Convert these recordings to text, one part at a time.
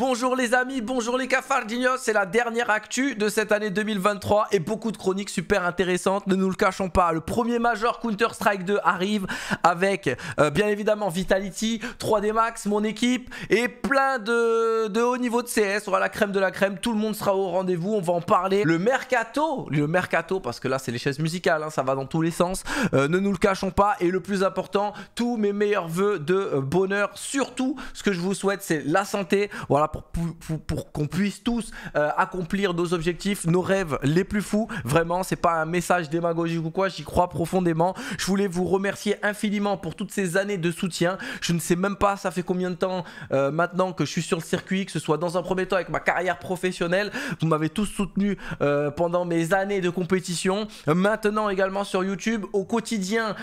Bonjour les amis, bonjour les cafardinos, c'est la dernière actu de cette année 2023 et beaucoup de chroniques super intéressantes, ne nous le cachons pas. Le premier major Counter-Strike 2 arrive avec euh, bien évidemment Vitality, 3D Max, mon équipe et plein de, de haut niveau de CS, on aura la crème de la crème, tout le monde sera au rendez-vous, on va en parler. Le mercato, le mercato parce que là c'est les chaises musicales, hein, ça va dans tous les sens, euh, ne nous le cachons pas et le plus important, tous mes meilleurs voeux de euh, bonheur, surtout ce que je vous souhaite c'est la santé. Voilà pour, qu'on puisse tous euh, accomplir nos objectifs, nos rêves les plus fous. Vraiment, c'est pas un message démagogique ou quoi, j'y crois profondément. Je voulais vous remercier infiniment pour toutes ces années de soutien. Je ne sais même pas, ça fait combien de temps euh, maintenant que je suis sur le circuit, que ce soit dans un premier temps avec ma carrière professionnelle. Vous m'avez tous soutenu euh, pendant mes années de compétition. Maintenant également sur YouTube, au quotidien,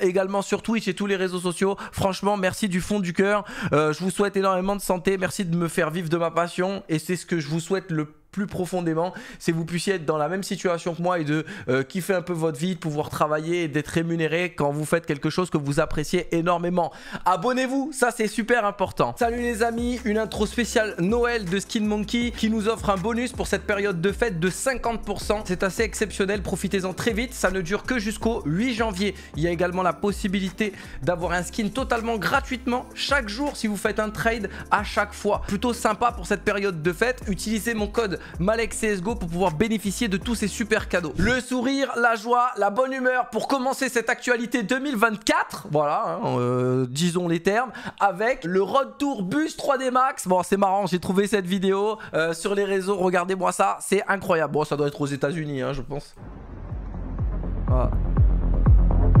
également sur Twitch et tous les réseaux sociaux. Franchement, merci du fond du cœur. je vous souhaite énormément de santé. Merci de me faire vivre de ma passion et c'est ce que je vous souhaite le plus profondément, c'est vous puissiez être dans la même situation que moi et de euh, kiffer un peu votre vie, de pouvoir travailler et d'être rémunéré quand vous faites quelque chose que vous appréciez énormément. Abonnez-vous, ça c'est super important. Salut les amis, une intro spéciale Noël de Skin Monkey qui nous offre un bonus pour cette période de fête de 50%. C'est assez exceptionnel, profitez-en très vite, ça ne dure que jusqu'au 8 janvier. Il y a également la possibilité d'avoir un skin totalement gratuitement chaque jour si vous faites un trade à chaque fois. Plutôt sympa pour cette période de fête, utilisez mon code Malek CSGO pour pouvoir bénéficier de tous ces super cadeaux. Le sourire, la joie, la bonne humeur pour commencer cette actualité 2024. Voilà, hein, euh, disons les termes. Avec le Road Tour Bus 3D Max. Bon, c'est marrant, j'ai trouvé cette vidéo euh, sur les réseaux. Regardez-moi ça, c'est incroyable. Bon, ça doit être aux États-Unis, hein, je pense. Voilà.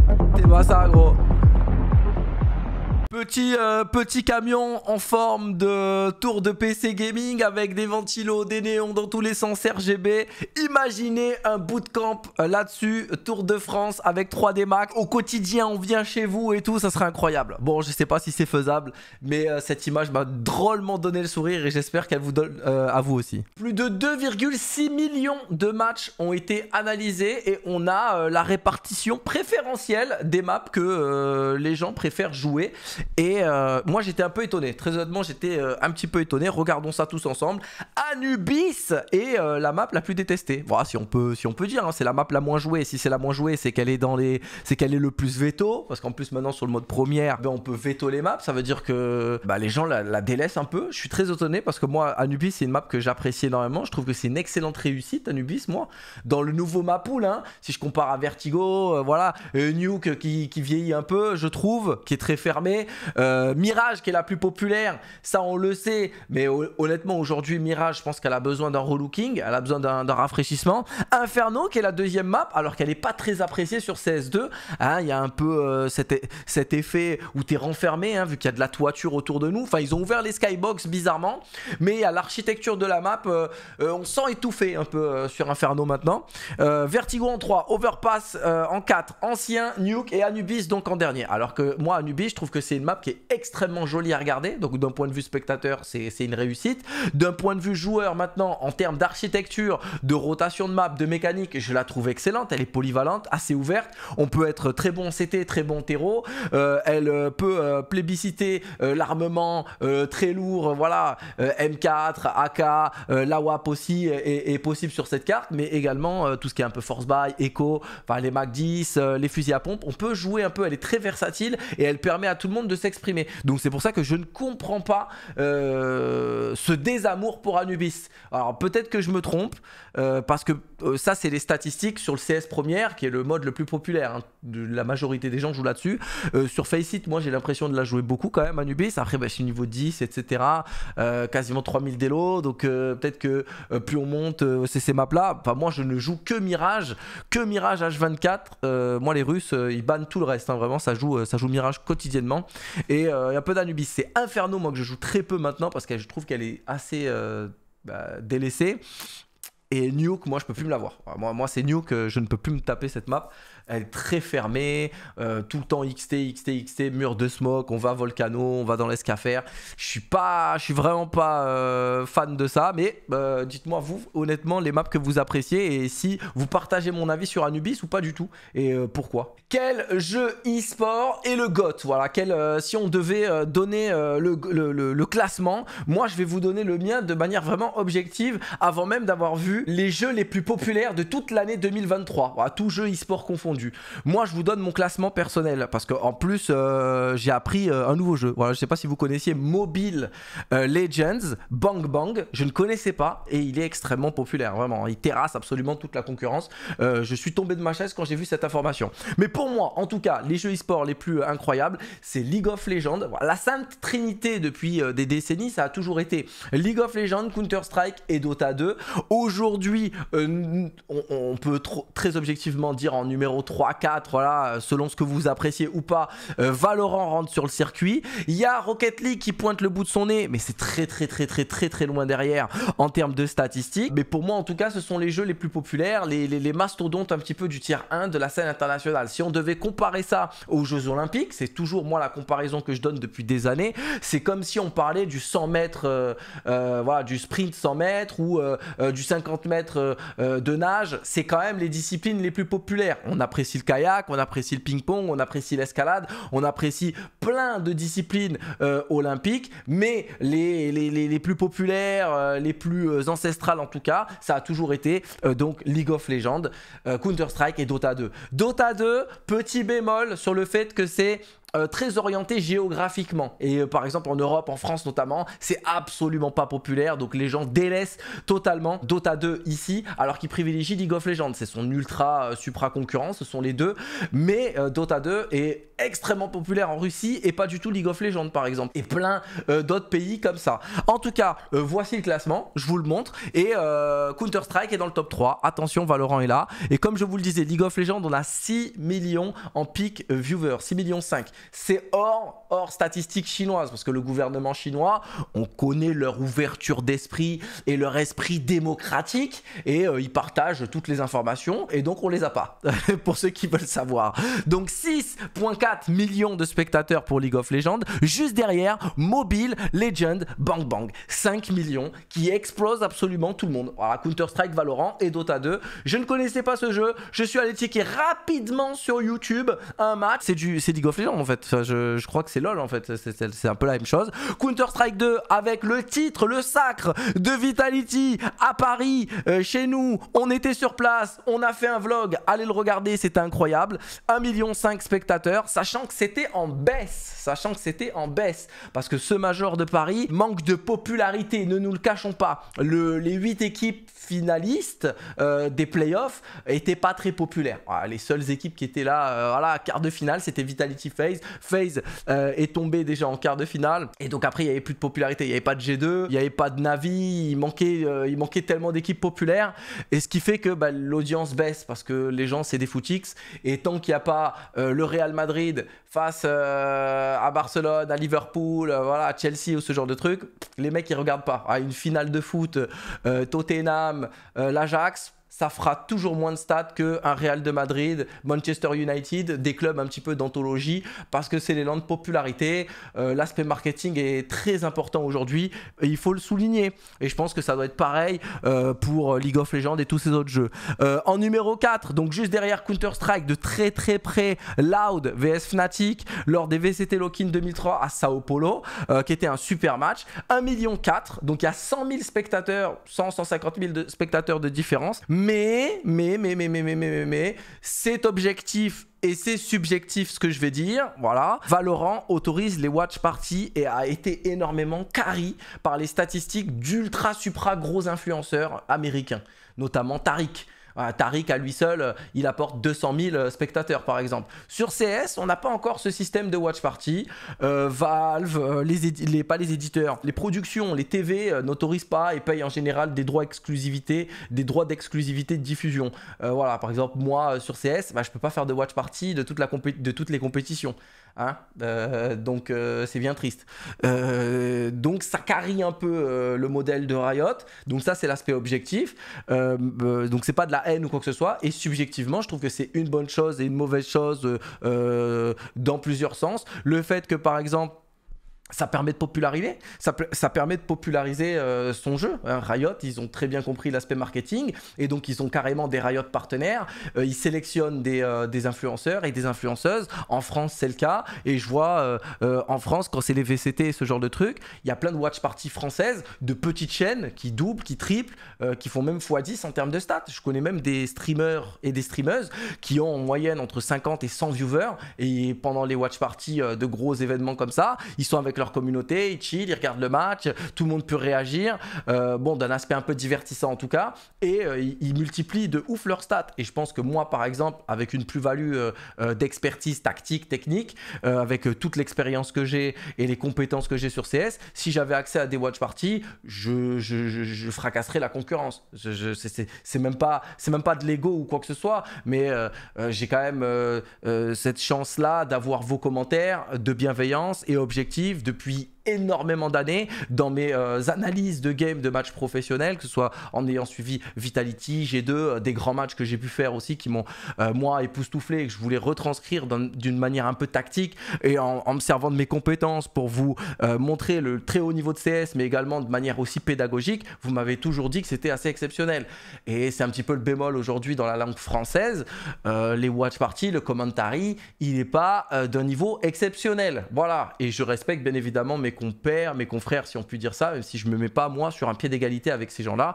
Ah. moi pas ça, gros. Petit, euh, petit camion en forme de tour de PC gaming avec des ventilos, des néons dans tous les sens RGB. Imaginez un bootcamp euh, là-dessus, Tour de France avec 3D Mac. Au quotidien, on vient chez vous et tout, ça serait incroyable. Bon, je sais pas si c'est faisable, mais euh, cette image m'a drôlement donné le sourire et j'espère qu'elle vous donne à vous aussi. Plus de 2,6 millions de matchs ont été analysés et on a la répartition préférentielle des maps que les gens préfèrent jouer. Et euh, moi, j'étais un peu étonné. Très honnêtement, j'étais euh, un petit peu étonné. Regardons ça tous ensemble. Anubis est euh, la map la plus détestée. Voilà, si on peut, si on peut dire, hein, c'est la map la moins jouée. Si c'est la moins jouée, c'est qu'elle est dans les, c'est qu'elle est le plus veto. Parce qu'en plus, maintenant sur le mode première, ben, on peut veto les maps. Ça veut dire que bah, les gens la, délaissent un peu. Je suis très étonné parce que moi, Anubis, c'est une map que j'apprécie énormément. Je trouve que c'est une excellente réussite, Anubis. Moi, dans le nouveau map pool, hein, si je compare à Vertigo, voilà, Nuke qui, qui vieillit un peu, je trouve, qui est très fermé. Euh, Mirage, qui est la plus populaire, ça on le sait, mais honnêtement, aujourd'hui, Mirage, je pense qu'elle a besoin d'un relooking, elle a besoin d'un rafraîchissement. Inferno, qui est la deuxième map, alors qu'elle n'est pas très appréciée sur CS2, hein, il y a un peu euh, e, cet, effet où tu es renfermé, hein, vu qu'il y a de la toiture autour de nous. Enfin, ils ont ouvert les skybox bizarrement, mais à l'architecture de la map, euh, on sent étouffé un peu sur Inferno maintenant. Vertigo en 3, Overpass en 4, Ancien, Nuke et Anubis donc en dernier. Alors que moi, Anubis, je trouve que c'est map qui est extrêmement jolie à regarder. Donc d'un point de vue spectateur, c'est une réussite. D'un point de vue joueur, maintenant, en termes d'architecture, de rotation de map, de mécanique, je la trouve excellente. Elle est polyvalente, assez ouverte. On peut être très bon CT, très bon terreau. Euh, elle euh, peut euh, plébisciter l'armement très lourd, voilà, M4, AK, la WAP aussi est, possible sur cette carte, mais également tout ce qui est un peu force by Echo, enfin les Mac 10, les fusils à pompe. On peut jouer un peu, elle est très versatile et elle permet à tout le monde de s'exprimer. Donc c'est pour ça que je ne comprends pas euh, ce désamour pour Anubis. Alors peut-être que je me trompe, euh, parce que euh, ça c'est les statistiques sur le CS première, qui est le mode le plus populaire. Hein, la majorité des gens jouent là-dessus. sur Faceit, moi j'ai l'impression de la jouer beaucoup quand même, Anubis. Après, bah, je niveau 10, etc. quasiment 3000 délos, donc peut-être que plus on monte, c'est ces maps-là. moi je ne joue que Mirage, que Mirage H24. moi les Russes, ils bannent tout le reste, hein. vraiment, ça joue, ça joue Mirage quotidiennement. Et euh, a un peu d'Anubis. C'est Inferno, moi, que je joue très peu maintenant parce que je trouve qu'elle est assez euh, bah, délaissée. Et Nuke, moi, je peux plus me l'avoir. Moi, moi c'est Nuke, je ne peux plus me taper cette map elle est très fermée, euh, tout le temps XT, XT, XT, mur de smoke, on va volcano, on va dans l'escafère. Je suis pas, je suis vraiment pas euh, fan de ça, mais euh, dites-moi vous honnêtement les maps que vous appréciez et si vous partagez mon avis sur Anubis ou pas du tout et pourquoi. Quel jeu e-sport et le GOT, voilà, quel, si on devait donner le, classement, moi je vais vous donner le mien de manière vraiment objective avant même d'avoir vu les jeux les plus populaires de toute l'année 2023, à tout jeu e-sport confondu. Moi, je vous donne mon classement personnel parce que en plus, euh, j'ai appris euh, un nouveau jeu. Voilà, je sais pas si vous connaissiez Mobile euh, Legends Bang Bang. Je ne connaissais pas et il est extrêmement populaire. Vraiment, il terrasse absolument toute la concurrence. je suis tombé de ma chaise quand j'ai vu cette information. Mais pour moi, en tout cas, les jeux e-sport les plus incroyables, c'est League of Legends. La sainte trinité depuis des décennies, ça a toujours été League of Legends, Counter Strike et Dota 2. Aujourd'hui, on, peut très objectivement dire en numéro 3, 4, voilà, selon ce que vous appréciez ou pas, euh, Valorant rentre sur le circuit. Il y a Rocket League qui pointe le bout de son nez, mais c'est très très très très très très loin derrière en termes de statistiques. Mais pour moi en tout cas, ce sont les jeux les plus populaires, les, mastodontes un petit peu du tier 1 de la scène internationale. Si on devait comparer ça aux Jeux Olympiques, c'est toujours moi la comparaison que je donne depuis des années, c'est comme si on parlait du 100 mètres, euh, euh, voilà, du sprint 100 mètres ou du 50 mètres de nage. C'est quand même les disciplines les plus populaires. On a on apprécie le kayak, on apprécie le ping-pong, on apprécie l'escalade, on apprécie plein de disciplines euh, olympiques, mais les, les, plus populaires, euh, les plus euh, ancestrales en tout cas, ça a toujours été donc League of Legends, Counter-Strike et Dota 2. Dota 2, petit bémol sur le fait que c'est euh, très orienté géographiquement. Et euh, par exemple en Europe, en France notamment, c'est absolument pas populaire. Donc les gens délaissent totalement Dota 2 ici, alors qu'ils privilégient League of Legends. C'est son ultra euh, supra concurrent, ce sont les deux. Mais Dota 2 est extrêmement populaire en Russie et pas du tout League of Legends par exemple. Et plein d'autres pays comme ça. En tout cas, voici le classement, je vous le montre. Et Counter-Strike est dans le top 3. Attention, Valorant est là. Et comme je vous le disais, League of Legends, on a 6 millions en pic viewers, 6 millions 5 c'est hors hors statistiques chinoises, parce que le gouvernement chinois, on connaît leur ouverture d'esprit et leur esprit démocratique, et euh, ils partagent toutes les informations, et donc on les a pas, pour ceux qui veulent savoir. Donc 6,4 millions de spectateurs pour League of Legends, juste derrière Mobile Legend Bang Bang, 5 millions, qui explose absolument tout le monde. à Counter-Strike, Valorant et Dota 2. Je ne connaissais pas ce jeu, je suis allé checker rapidement sur YouTube un match, c'est du, c'est League of Legends en fait, je, je crois que c'est LOL en fait, c'est un peu la même chose. Counter-Strike 2 avec le titre, le sacre de Vitality à Paris, euh, chez nous, on était sur place, on a fait un vlog, allez le regarder, c'était incroyable. 1,5 million spectateurs, sachant que c'était en baisse, sachant que c'était en baisse, parce que ce Major de Paris manque de popularité, ne nous le cachons pas. les 8 équipes finalistes euh, des playoffs n'étaient pas très populaires. Ah, les seules équipes qui étaient là, euh, voilà, quart de finale, c'était Vitality Phase, Phase euh, est tombé déjà en quart de finale. Et donc après, il n'y avait plus de popularité. Il n'y avait pas de G2, il n'y avait pas de Navi, il manquait, euh, il manquait tellement d'équipes populaires. Et ce qui fait que bah, l'audience baisse parce que les gens, c'est des footix. Et tant qu'il n'y a pas euh, le Real Madrid face à Barcelone, à Liverpool, voilà, à Chelsea ou ce genre de trucs les mecs, ils regardent pas. À une finale de foot, Tottenham, l'Ajax, ça fera toujours moins de stats qu'un Real de Madrid, Manchester United, des clubs un petit peu d'anthologie, parce que c'est l'élan de popularité. Euh, l'aspect marketing est très important aujourd'hui, il faut le souligner. Et je pense que ça doit être pareil euh, pour League of Legends et tous ces autres jeux. Euh, en numéro 4, donc juste derrière Counter-Strike, de très très près, Loud vs Fnatic, lors des VCT lock 2003 à Sao Paulo, qui était un super match. 1,4 million, donc il y a 100 000 spectateurs, 150 000 de spectateurs de différence. Mais mais, mais, mais, mais, mais, mais, mais, mais, c'est objectif et c'est subjectif ce que je vais dire, voilà. Valorant autorise les watch parties et a été énormément carry par les statistiques d'ultra supra gros influenceurs américains, notamment Tariq. Euh, Tariq à lui seul, euh, il apporte 200 000 euh, spectateurs par exemple. Sur CS, on n'a pas encore ce système de watch party. Valve, les, pas les éditeurs, les productions, les TV n'autorisent pas et payent en général des droits d'exclusivité, des droits d'exclusivité de diffusion. voilà, par exemple moi sur CS, je bah, je peux pas faire de watch party de, toute la de toutes les compétitions. Hein, euh, donc euh, c'est bien triste. Euh, donc ça carie un peu le modèle de Riot. Donc ça c'est l'aspect objectif. donc c'est pas de la haine ou quoi que ce soit. Et subjectivement, je trouve que c'est une bonne chose et une mauvaise chose dans plusieurs sens. Le fait que par exemple ça permet de populariser, ça, permet de populariser euh, son jeu. Hein, Riot, ils ont très bien compris l'aspect marketing et donc ils ont carrément des Riot partenaires. Euh, ils sélectionnent euh, des, influenceurs et des influenceuses. En France, c'est le cas et je vois en France quand c'est les VCT et ce genre de trucs, il y a plein de watch parties françaises de petites chaînes qui doublent, qui triplent, qui font même x10 en termes de stats. Je connais même des streamers et des streameuses qui ont en moyenne entre 50 et 100 viewers et pendant les watch parties de gros événements comme ça, ils sont avec leur communauté, ils chillent, ils regardent le match, tout le monde peut réagir, euh, bon, d'un aspect un peu divertissant en tout cas, et euh, ils, multiplient de ouf leurs stats. Et je pense que moi, par exemple, avec une plus-value euh, d'expertise tactique, technique, avec toute l'expérience que j'ai et les compétences que j'ai sur CS, si j'avais accès à des watch parties, je, je, fracasserais la concurrence. c'est même pas, c'est même pas de l'ego ou quoi que ce soit, mais j'ai quand même cette chance-là d'avoir vos commentaires de bienveillance et objectifs, depuis énormément d'années dans mes euh, analyses de games de matchs professionnels, que ce soit en ayant suivi Vitality, G2, euh, des grands matchs que j'ai pu faire aussi qui m'ont, euh, moi, époustouflé et que je voulais retranscrire d'une manière un peu tactique et en, en, me servant de mes compétences pour vous montrer le très haut niveau de CS, mais également de manière aussi pédagogique, vous m'avez toujours dit que c'était assez exceptionnel. Et c'est un petit peu le bémol aujourd'hui dans la langue française. les watch parties, le commentary, il n'est pas d'un niveau exceptionnel. Voilà. Et je respecte bien évidemment mes mes compères, mes confrères, si on peut dire ça, même si je me mets pas moi sur un pied d'égalité avec ces gens-là,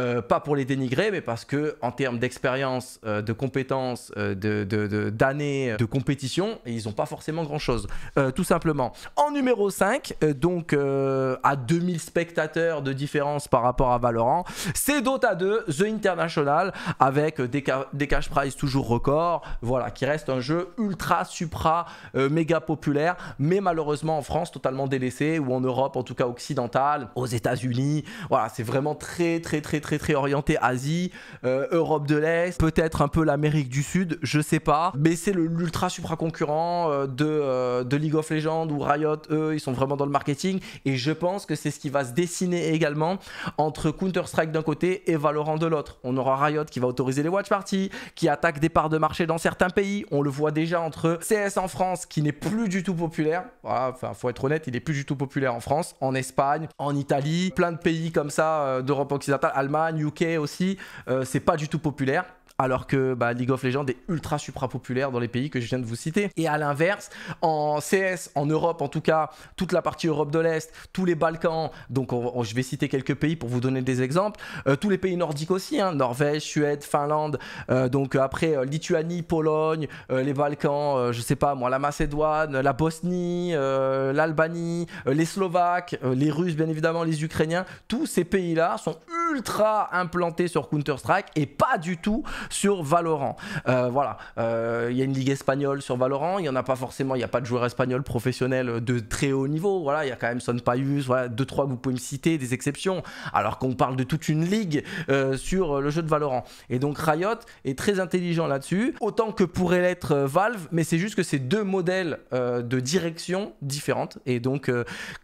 euh, pas pour les dénigrer, mais parce que en termes d'expérience, euh, de compétences, euh, d'années de, compétition, ils n'ont pas forcément grand-chose, tout simplement. En numéro 5, donc à 2000 spectateurs de différence par rapport à Valorant, c'est Dota 2, The International, avec des, des cash prize toujours record, voilà, qui reste un jeu ultra, supra, méga populaire, mais malheureusement en France totalement délaissé ou en Europe, en tout cas occidentale, aux États-Unis. Voilà, c'est vraiment très, très, très, très, très orienté Asie, euh, Europe de l'Est, peut-être un peu l'Amérique du Sud, je sais pas. Mais c'est l'ultra supra concurrent euh, de, euh, de League of Legends ou Riot, eux, ils sont vraiment dans le marketing. Et je pense que c'est ce qui va se dessiner également entre Counter-Strike d'un côté et Valorant de l'autre. On aura Riot qui va autoriser les watch parties, qui attaque des parts de marché dans certains pays. On le voit déjà entre CS en France, qui n'est plus du tout populaire. Voilà, enfin, faut être honnête, il est plus du tout populaire en France, en Espagne, en Italie, plein de pays comme ça euh, d'Europe occidentale, Allemagne, UK aussi, euh, c'est pas du tout populaire alors que bah, League of Legends est ultra supra populaire dans les pays que je viens de vous citer. Et à l'inverse, en CS, en Europe en tout cas, toute la partie Europe de l'Est, tous les Balkans, donc je vais citer quelques pays pour vous donner des exemples, euh, tous les pays nordiques aussi, hein, Norvège, Suède, Finlande, euh, donc après euh, Lituanie, Pologne, les Balkans, je sais pas moi, la Macédoine, la Bosnie, l'Albanie, les Slovaques, les Russes bien évidemment, les Ukrainiens, tous ces pays-là sont ultra implantés sur Counter-Strike et pas du tout sur Valorant. Euh, voilà, il euh, y a une ligue espagnole sur Valorant, il n'y en a pas forcément, il n'y a pas de joueurs espagnols professionnels de très haut niveau, voilà, il y a quand même Son Payus voilà, 2-3 que vous pouvez me citer, des exceptions, alors qu'on parle de toute une ligue euh, sur le jeu de Valorant. Et donc Riot est très intelligent là-dessus, autant que pourrait l'être Valve, mais c'est juste que c'est deux modèles de direction différentes, et donc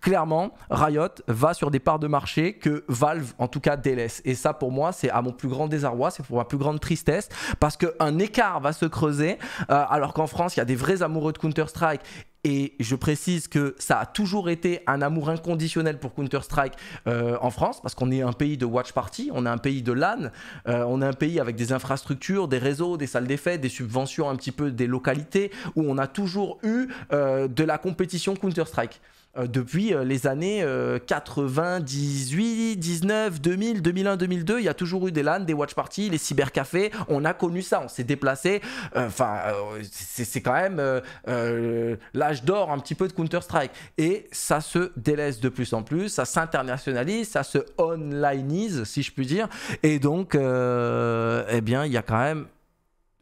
clairement, Riot va sur des parts de marché que Valve, en tout cas, délaisse. Et ça, pour moi, c'est à mon plus grand désarroi, c'est pour ma plus grande tristesse parce qu'un écart va se creuser euh, alors qu'en France il y a des vrais amoureux de Counter-Strike et je précise que ça a toujours été un amour inconditionnel pour Counter-Strike euh, en France, parce qu'on est un pays de watch party, on est un pays de LAN, euh, on est un pays avec des infrastructures, des réseaux, des salles des fêtes, des subventions un petit peu des localités, où on a toujours eu de la compétition Counter-Strike. Euh, depuis euh, les années 98, 19, 2000, 2001, 2002, il y a toujours eu des LAN, des watch parties, les cybercafés. On a connu ça, on s'est déplacé. Euh, enfin, c'est quand même l'âge d'or un petit peu de Counter-Strike. Et ça se délaisse de plus en plus, ça s'internationalise, ça se onlineise, si je puis dire. Et donc, eh bien, il y a quand même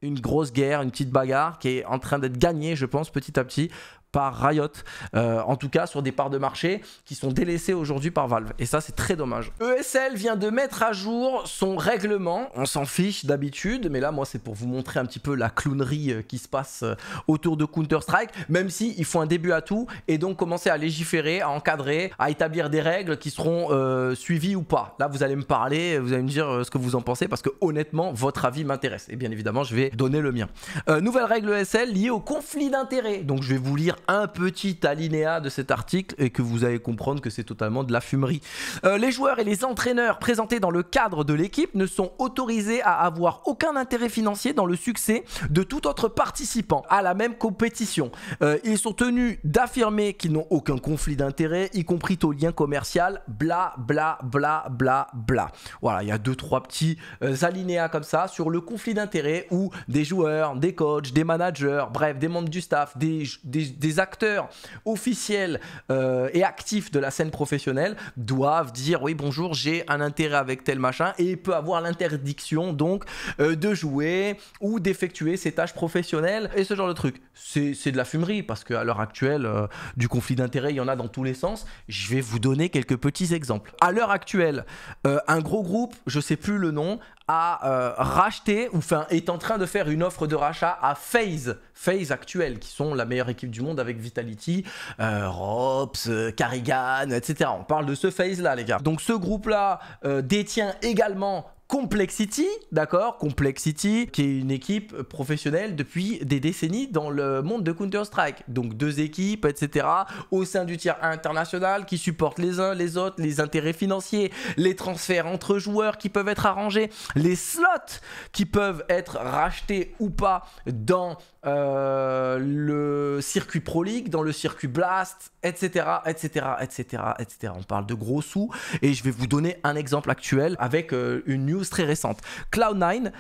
une grosse guerre, une petite bagarre qui est en train d'être gagnée, je pense, petit à petit par Riot, euh, en tout cas sur des parts de marché qui sont délaissées aujourd'hui par Valve. Et ça, c'est très dommage. ESL vient de mettre à jour son règlement. On s'en fiche d'habitude, mais là, moi, c'est pour vous montrer un petit peu la clownerie euh, qui se passe euh, autour de Counter-Strike, même si il faut un début à tout et donc commencer à légiférer, à encadrer, à établir des règles qui seront suivies ou pas. Là, vous allez me parler, vous allez me dire ce que vous en pensez parce que honnêtement, votre avis m'intéresse. Et bien évidemment, je vais donner le mien. nouvelle règle ESL liée au conflit d'intérêts. Donc, je vais vous lire un petit alinéa de cet article et que vous allez comprendre que c'est totalement de la fumerie. Euh, les joueurs et les entraîneurs présentés dans le cadre de l'équipe ne sont autorisés à avoir aucun intérêt financier dans le succès de tout autre participant à la même compétition. Euh, ils sont tenus d'affirmer qu'ils n'ont aucun conflit d'intérêt, y compris au lien commercial, bla bla bla bla bla. Voilà, il y a deux trois petits euh, alinéas comme ça sur le conflit d'intérêt où des joueurs, des coachs, des managers, bref, des membres du staff, des acteurs officiels euh, et actifs de la scène professionnelle doivent dire oui bonjour j'ai un intérêt avec tel machin et peut avoir l'interdiction donc euh, de jouer ou d'effectuer ses tâches professionnelles et ce genre de truc. C'est de la fumerie parce qu'à l'heure actuelle euh, du conflit d'intérêts il y en a dans tous les sens. Je vais vous donner quelques petits exemples. À l'heure actuelle un gros groupe je sais plus le nom a euh, racheté, ou enfin, est en train de faire une offre de rachat à FaZe, FaZe actuelle, qui sont la meilleure équipe du monde avec Vitality, euh, Robs euh, Rops, etc. On parle de ce FaZe là, les gars. Donc ce groupe là détient également Complexity, d'accord Complexity, qui est une équipe professionnelle depuis des décennies dans le monde de Counter-Strike. Donc deux équipes, etc. Au sein du tiers international qui supportent les uns les autres, les intérêts financiers, les transferts entre joueurs qui peuvent être arrangés, les slots qui peuvent être rachetés ou pas dans euh, le circuit Pro League, dans le circuit Blast, etc., etc., etc., etc. On parle de gros sous et je vais vous donner un exemple actuel avec euh, une news très récente. Cloud9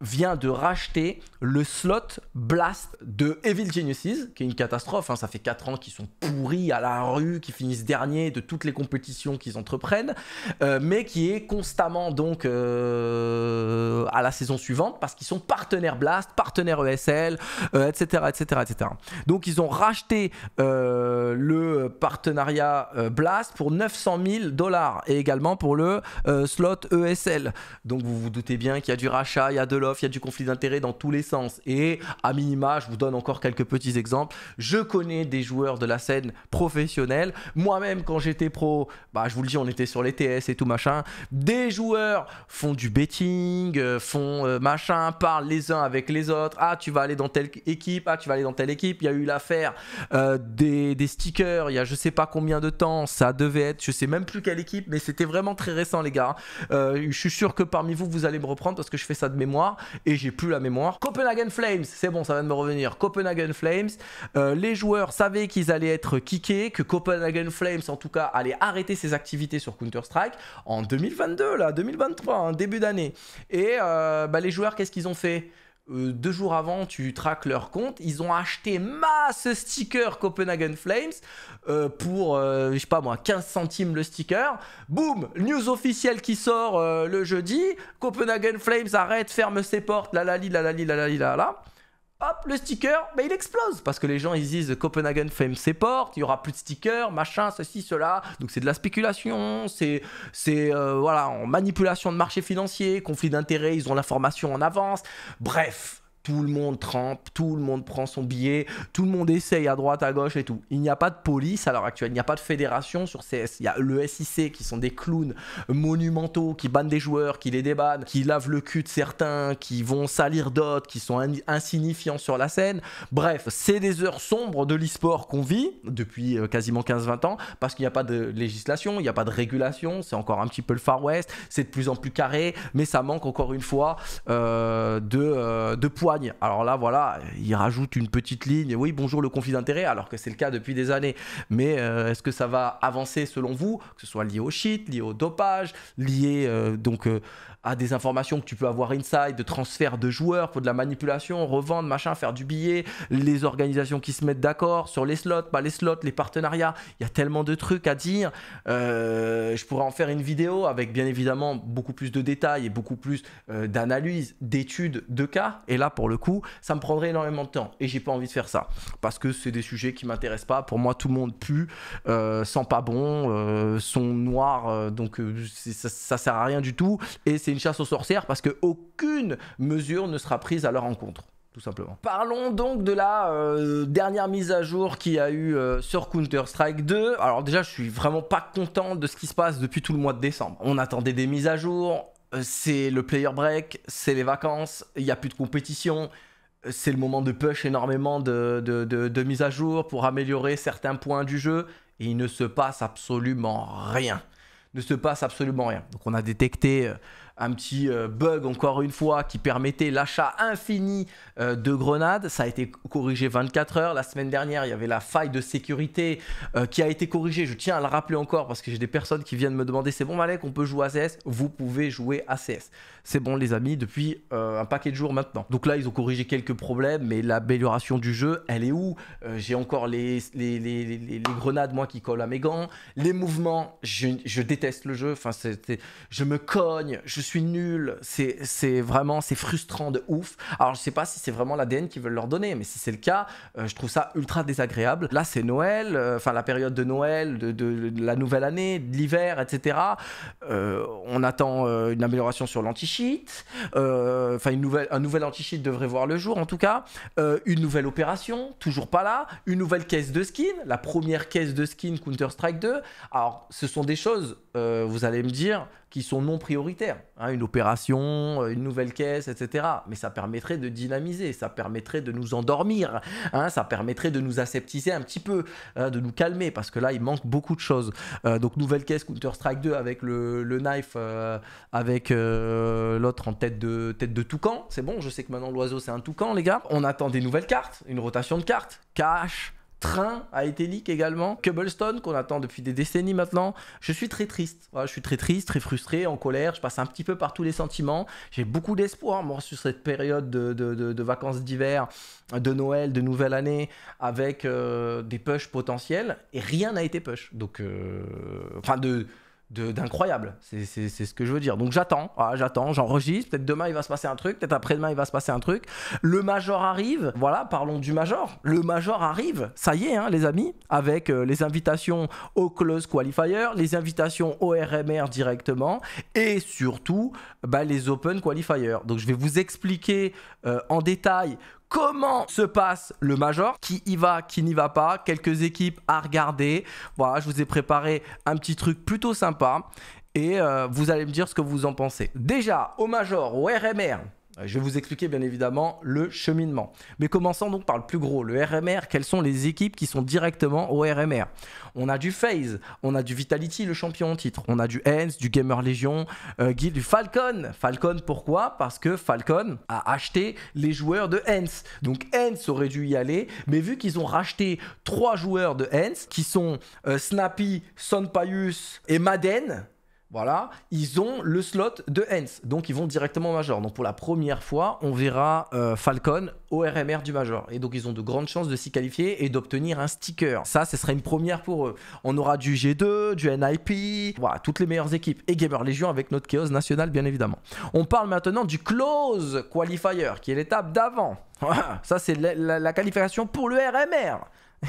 vient de racheter le slot Blast de Evil Geniuses, qui est une catastrophe. Hein. Ça fait 4 ans qu'ils sont pourris à la rue, qu'ils finissent dernier de toutes les compétitions qu'ils entreprennent, euh, mais qui est constamment donc euh, à la saison suivante parce qu'ils sont partenaires Blast, partenaires ESL, etc., etc., etc. Donc ils ont racheté euh, le partenariat Blast pour 900 000 dollars et également pour le slot ESL. Donc vous vous doutez bien qu'il y a du rachat, il y a de il y a du conflit d'intérêts dans tous les sens. Et à minima, je vous donne encore quelques petits exemples. Je connais des joueurs de la scène professionnelle. Moi-même, quand j'étais pro, bah, je vous le dis, on était sur les TS et tout machin. Des joueurs font du betting, euh, font euh, machin, parlent les uns avec les autres. Ah, tu vas aller dans telle équipe, ah, tu vas aller dans telle équipe. Il y a eu l'affaire euh, des, stickers il y a je sais pas combien de temps. Ça devait être, je sais même plus quelle équipe, mais c'était vraiment très récent, les gars. je suis sûr que parmi vous, vous allez me reprendre parce que je fais ça de mémoire et j'ai plus la mémoire. Copenhagen Flames, c'est bon, ça va de me revenir. Copenhagen Flames, euh, les joueurs savaient qu'ils allaient être kickés, que Copenhagen Flames en tout cas allait arrêter ses activités sur Counter-Strike en 2022, là, 2023, hein, début d'année. Et euh, bah, les joueurs, qu'est-ce qu'ils ont fait euh, deux jours avant, tu traques leur compte. Ils ont acheté masse stickers Copenhagen Flames euh, pour, euh, je sais pas moi, 15 centimes le sticker. Boum, news officielle qui sort le jeudi. Copenhagen Flames arrête, ferme ses portes, la la la la la la la la hop, le sticker, ben, il explose. Parce que les gens, ils disent Copenhagen fame ses portes, il y aura plus de stickers, machin, ceci, cela. Donc c'est de la spéculation, c'est c'est euh, voilà, en manipulation de marché financier, conflit d'intérêts, ils ont l'information en avance. Bref, tout le monde trempe, tout le monde prend son billet, tout le monde essaye à droite, à gauche et tout. Il n'y a pas de police à l'heure actuelle, il n'y a pas de fédération sur CS. Il y a le SIC qui sont des clowns monumentaux, qui bannent des joueurs, qui les débannent, qui lavent le cul de certains, qui vont salir d'autres, qui sont insignifiants sur la scène. Bref, c'est des heures sombres de l'e-sport qu'on vit depuis euh, quasiment 15-20 ans parce qu'il n'y a pas de législation, il n'y a pas de régulation, c'est encore un petit peu le Far West, c'est de plus en plus carré, mais ça manque encore une fois euh, euh, de poids alors là, voilà, il rajoute une petite ligne. Oui, bonjour le conflit d'intérêt, alors que c'est le cas depuis des années. Mais euh, est-ce que ça va avancer selon vous, que ce soit lié au shit, lié au dopage, lié euh, donc euh, à des informations que tu peux avoir inside, de transfert de joueurs, pour de la manipulation, revendre, machin, faire du billet, les organisations qui se mettent d'accord sur les slots, pas les slots, les partenariats. Il y a tellement de trucs à dire. Euh, je pourrais en faire une vidéo avec bien évidemment beaucoup plus de détails et beaucoup plus euh, d'analyse, d'études, de cas. Et là, pour le coup, ça me prendrait énormément de temps et j'ai pas envie de faire ça parce que c'est des sujets qui m'intéressent pas. Pour moi, tout le monde pue, euh, sent pas bon, sont noirs, donc ça, ça sert à rien du tout et c'est chasse aux sorcières parce qu'aucune mesure ne sera prise à leur encontre. Tout simplement. Parlons donc de la euh, dernière mise à jour qu'il y a eu euh, sur Counter-Strike 2. Alors déjà, je suis vraiment pas content de ce qui se passe depuis tout le mois de décembre. On attendait des mises à jour, euh, c'est le player break, c'est les vacances, il n'y a plus de compétition c'est le moment de push énormément de, de, de mises à jour pour améliorer certains points du jeu. Et il ne se passe absolument rien. Ne se passe absolument rien. Donc on a détecté un petit euh, bug encore une fois qui permettait l'achat infini euh, de grenades. Ça a été corrigé 24 heures. La semaine dernière, il y avait la faille de sécurité euh, qui a été corrigée. Je tiens à le rappeler encore parce que j'ai des personnes qui viennent me demander c'est bon Malek, on peut jouer à CS Vous pouvez jouer à CS, C'est bon les amis, depuis un paquet de jours maintenant. Donc là, ils ont corrigé quelques problèmes, mais l'amélioration du jeu, elle est où J'ai encore les, les, grenades, moi, qui collent à mes gants. Les mouvements, je, déteste le jeu. Enfin, c'était je me cogne, je suis nul, c'est vraiment, c'est frustrant de ouf. Alors je sais pas si c'est vraiment l'ADN qu'ils veulent leur donner, mais si c'est le cas, euh, je trouve ça ultra désagréable. Là c'est Noël, euh, enfin la période de Noël, de, la nouvelle année, de l'hiver, etc. Euh, on attend une amélioration sur l'anti-cheat, enfin une nouvelle, un nouvel anti-cheat devrait voir le jour en tout cas, une nouvelle opération, toujours pas là, une nouvelle caisse de skin, la première caisse de skin Counter-Strike 2. Alors ce sont des choses euh, vous allez me dire qu'ils sont non prioritaires. Hein, une opération, euh, une nouvelle caisse, etc. Mais ça permettrait de dynamiser, ça permettrait de nous endormir, hein, ça permettrait de nous aseptiser un petit peu, hein, de nous calmer, parce que là, il manque beaucoup de choses. Euh, donc, nouvelle caisse Counter-Strike 2 avec le, knife, avec l'autre en tête de, tête de toucan. C'est bon, je sais que maintenant l'oiseau, c'est un toucan, les gars. On attend des nouvelles cartes, une rotation de cartes, cash, Train a été leak également. Cobblestone, qu'on attend depuis des décennies maintenant. Je suis très triste. je suis très triste, très frustré, en colère. Je passe un petit peu par tous les sentiments. J'ai beaucoup d'espoir, moi, sur cette période de, vacances d'hiver, de Noël, de nouvelle année, avec euh, des pushs potentiels. Et rien n'a été push. Donc, euh, enfin, de d'incroyable. C'est ce que je veux dire. Donc j'attends, ah, j'attends, j'enregistre. Peut-être demain il va se passer un truc, peut-être après-demain il va se passer un truc. Le Major arrive, voilà, parlons du Major. Le Major arrive, ça y est, hein, les amis, avec euh, les invitations au Close Qualifier, les invitations au RMR directement et surtout bah, les Open Qualifier. Donc je vais vous expliquer euh, en détail comment se passe le Major, qui y va, qui n'y va pas, quelques équipes à regarder. Voilà, je vous ai préparé un petit truc plutôt sympa et euh, vous allez me dire ce que vous en pensez. Déjà, au Major, au RMR, je vais vous expliquer bien évidemment le cheminement. Mais commençons donc par le plus gros, le RMR. Quelles sont les équipes qui sont directement au RMR On a du FaZe, on a du Vitality, le champion en titre. On a du Hens, du Gamer Legion, euh, du Falcon. Falcon pourquoi Parce que Falcon a acheté les joueurs de Hens. Donc Hens aurait dû y aller, mais vu qu'ils ont racheté trois joueurs de Hens, qui sont euh, Snappy, Sonpaius et Maden, voilà, ils ont le slot de Hens, donc ils vont directement au Major. Donc pour la première fois, on verra euh, Falcon au RMR du Major. Et donc ils ont de grandes chances de s'y qualifier et d'obtenir un sticker. Ça, ce serait une première pour eux. On aura du G2, du NIP, voilà, toutes les meilleures équipes. Et Gamer Legion avec notre Chaos National, bien évidemment. On parle maintenant du Close Qualifier, qui est l'étape d'avant. ça, c'est la qualification pour le RMR.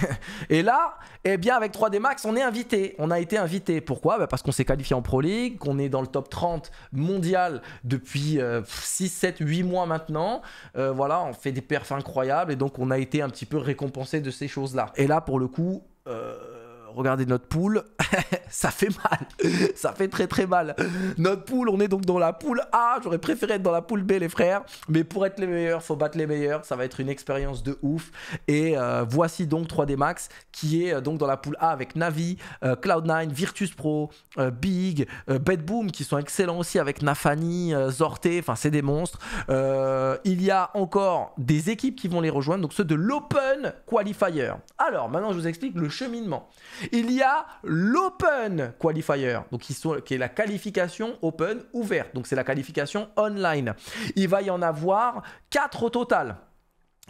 et là, eh bien avec 3D Max, on est invité. On a été invité. Pourquoi bah, Parce qu'on s'est qualifié en Pro League, qu'on est dans le top 30 mondial depuis 6, 7, 8 mois maintenant. Euh, voilà, on fait des perfs incroyables et donc on a été un petit peu récompensé de ces choses-là. Et là, pour le coup... Euh, regardez notre poule, ça fait mal, ça fait très très mal. Notre poule, on est donc dans la poule A, j'aurais préféré être dans la poule B les frères, mais pour être les meilleurs, faut battre les meilleurs, ça va être une expérience de ouf. Et euh, voici donc 3D Max qui est euh, donc dans la poule A avec Navi, euh, Cloud9, Virtus Pro, Big, Bedboom qui sont excellents aussi avec Nafani, Zorte, enfin c'est des monstres. il y a encore des équipes qui vont les rejoindre, donc ceux de l'Open Qualifier. Alors maintenant je vous explique le cheminement. Il y a l'Open Qualifier, donc qui est la qualification Open ouverte. Donc c'est la qualification online. Il va y en avoir 4 au total.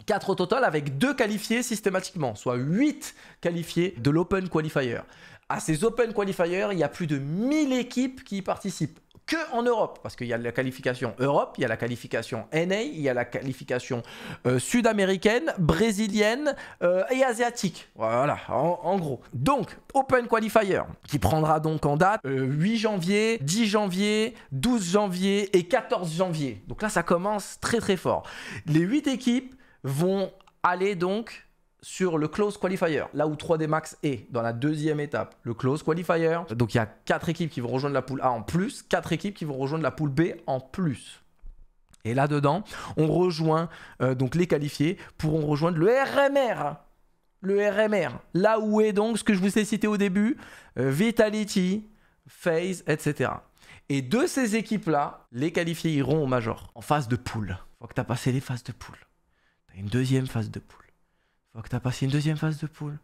4 au total avec 2 qualifiés systématiquement, soit 8 qualifiés de l'Open Qualifier. À ces Open Qualifiers, il y a plus de 1000 équipes qui y participent que en Europe, parce qu'il y a la qualification Europe, il y a la qualification NA, il y a la qualification euh, sud-américaine, brésilienne euh, et asiatique. Voilà, en, gros. Donc, Open Qualifier, qui prendra donc en date 8 euh, janvier, 10 janvier, 12 janvier et 14 janvier. Donc là, ça commence très très fort. Les 8 équipes vont aller donc sur le close qualifier, là où 3D Max est dans la deuxième étape, le close qualifier. Donc il y a 4 équipes qui vont rejoindre la poule A en plus, 4 équipes qui vont rejoindre la poule B en plus. Et là-dedans, on rejoint euh, donc les qualifiés pourront rejoindre le RMR. Le RMR, là où est donc ce que je vous ai cité au début, euh, Vitality, Phase, etc. Et de ces équipes-là, les qualifiés iront au Major, en phase de poule. Une fois que tu as passé les phases de poule, tu as une deuxième phase de poule que tu as passé une deuxième phase de poule,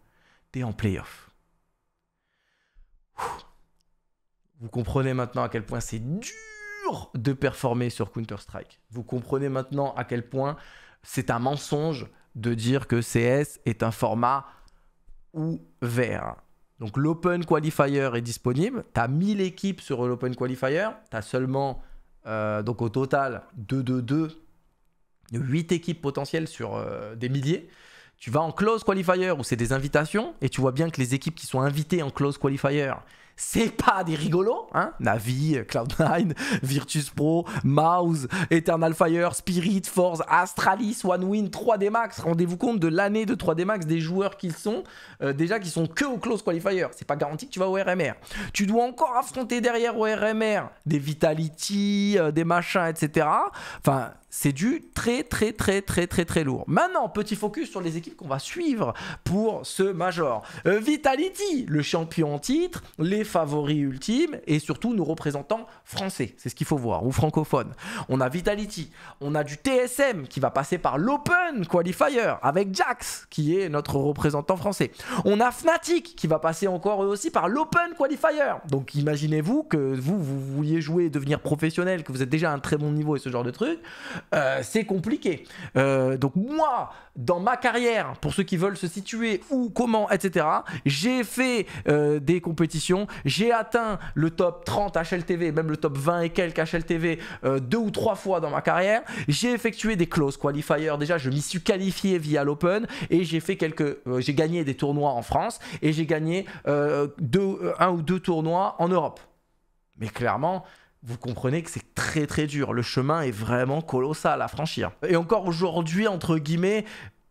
tu es en playoff. Vous comprenez maintenant à quel point c'est dur de performer sur Counter-Strike. Vous comprenez maintenant à quel point c'est un mensonge de dire que CS est un format ouvert. Donc l'Open Qualifier est disponible. Tu as 1000 équipes sur l'Open Qualifier. Tu as seulement, euh, donc au total, 2-2-2, 8 équipes potentielles sur euh, des milliers tu vas en close qualifier où c'est des invitations et tu vois bien que les équipes qui sont invitées en close qualifier, c'est pas des rigolos, hein Navi, Cloud9, Virtus Pro, Mouse, Eternal Fire, Spirit, Force, Astralis, Win, 3D Max. Rendez-vous compte de l'année de 3D Max des joueurs qu'ils sont, euh, déjà qui sont que au close qualifier. C'est pas garanti que tu vas au RMR. Tu dois encore affronter derrière au RMR des Vitality, euh, des machins, etc. Enfin, c'est du très très très très très très lourd. Maintenant, petit focus sur les équipes qu'on va suivre pour ce major. Euh, Vitality, le champion en titre, les favoris ultimes et surtout nos représentants français, c'est ce qu'il faut voir, ou francophones. On a Vitality, on a du TSM qui va passer par l'Open Qualifier avec Jax qui est notre représentant français. On a Fnatic qui va passer encore eux aussi par l'Open Qualifier. Donc imaginez-vous que vous, vous vouliez jouer et devenir professionnel, que vous êtes déjà à un très bon niveau et ce genre de trucs. Euh, c'est compliqué. Euh, donc moi, dans ma carrière, pour ceux qui veulent se situer où, comment, etc., j'ai fait euh, des compétitions, j'ai atteint le top 30 HLTV, même le top 20 et quelques HLTV deux ou trois fois dans ma carrière. J'ai effectué des close qualifiers, déjà je m'y suis qualifié via l'Open et j'ai fait quelques, j'ai gagné des tournois en France et j'ai gagné deux, un ou deux tournois en Europe. Mais clairement, vous comprenez que c'est très très dur. Le chemin est vraiment colossal à franchir. Et encore aujourd'hui, entre guillemets,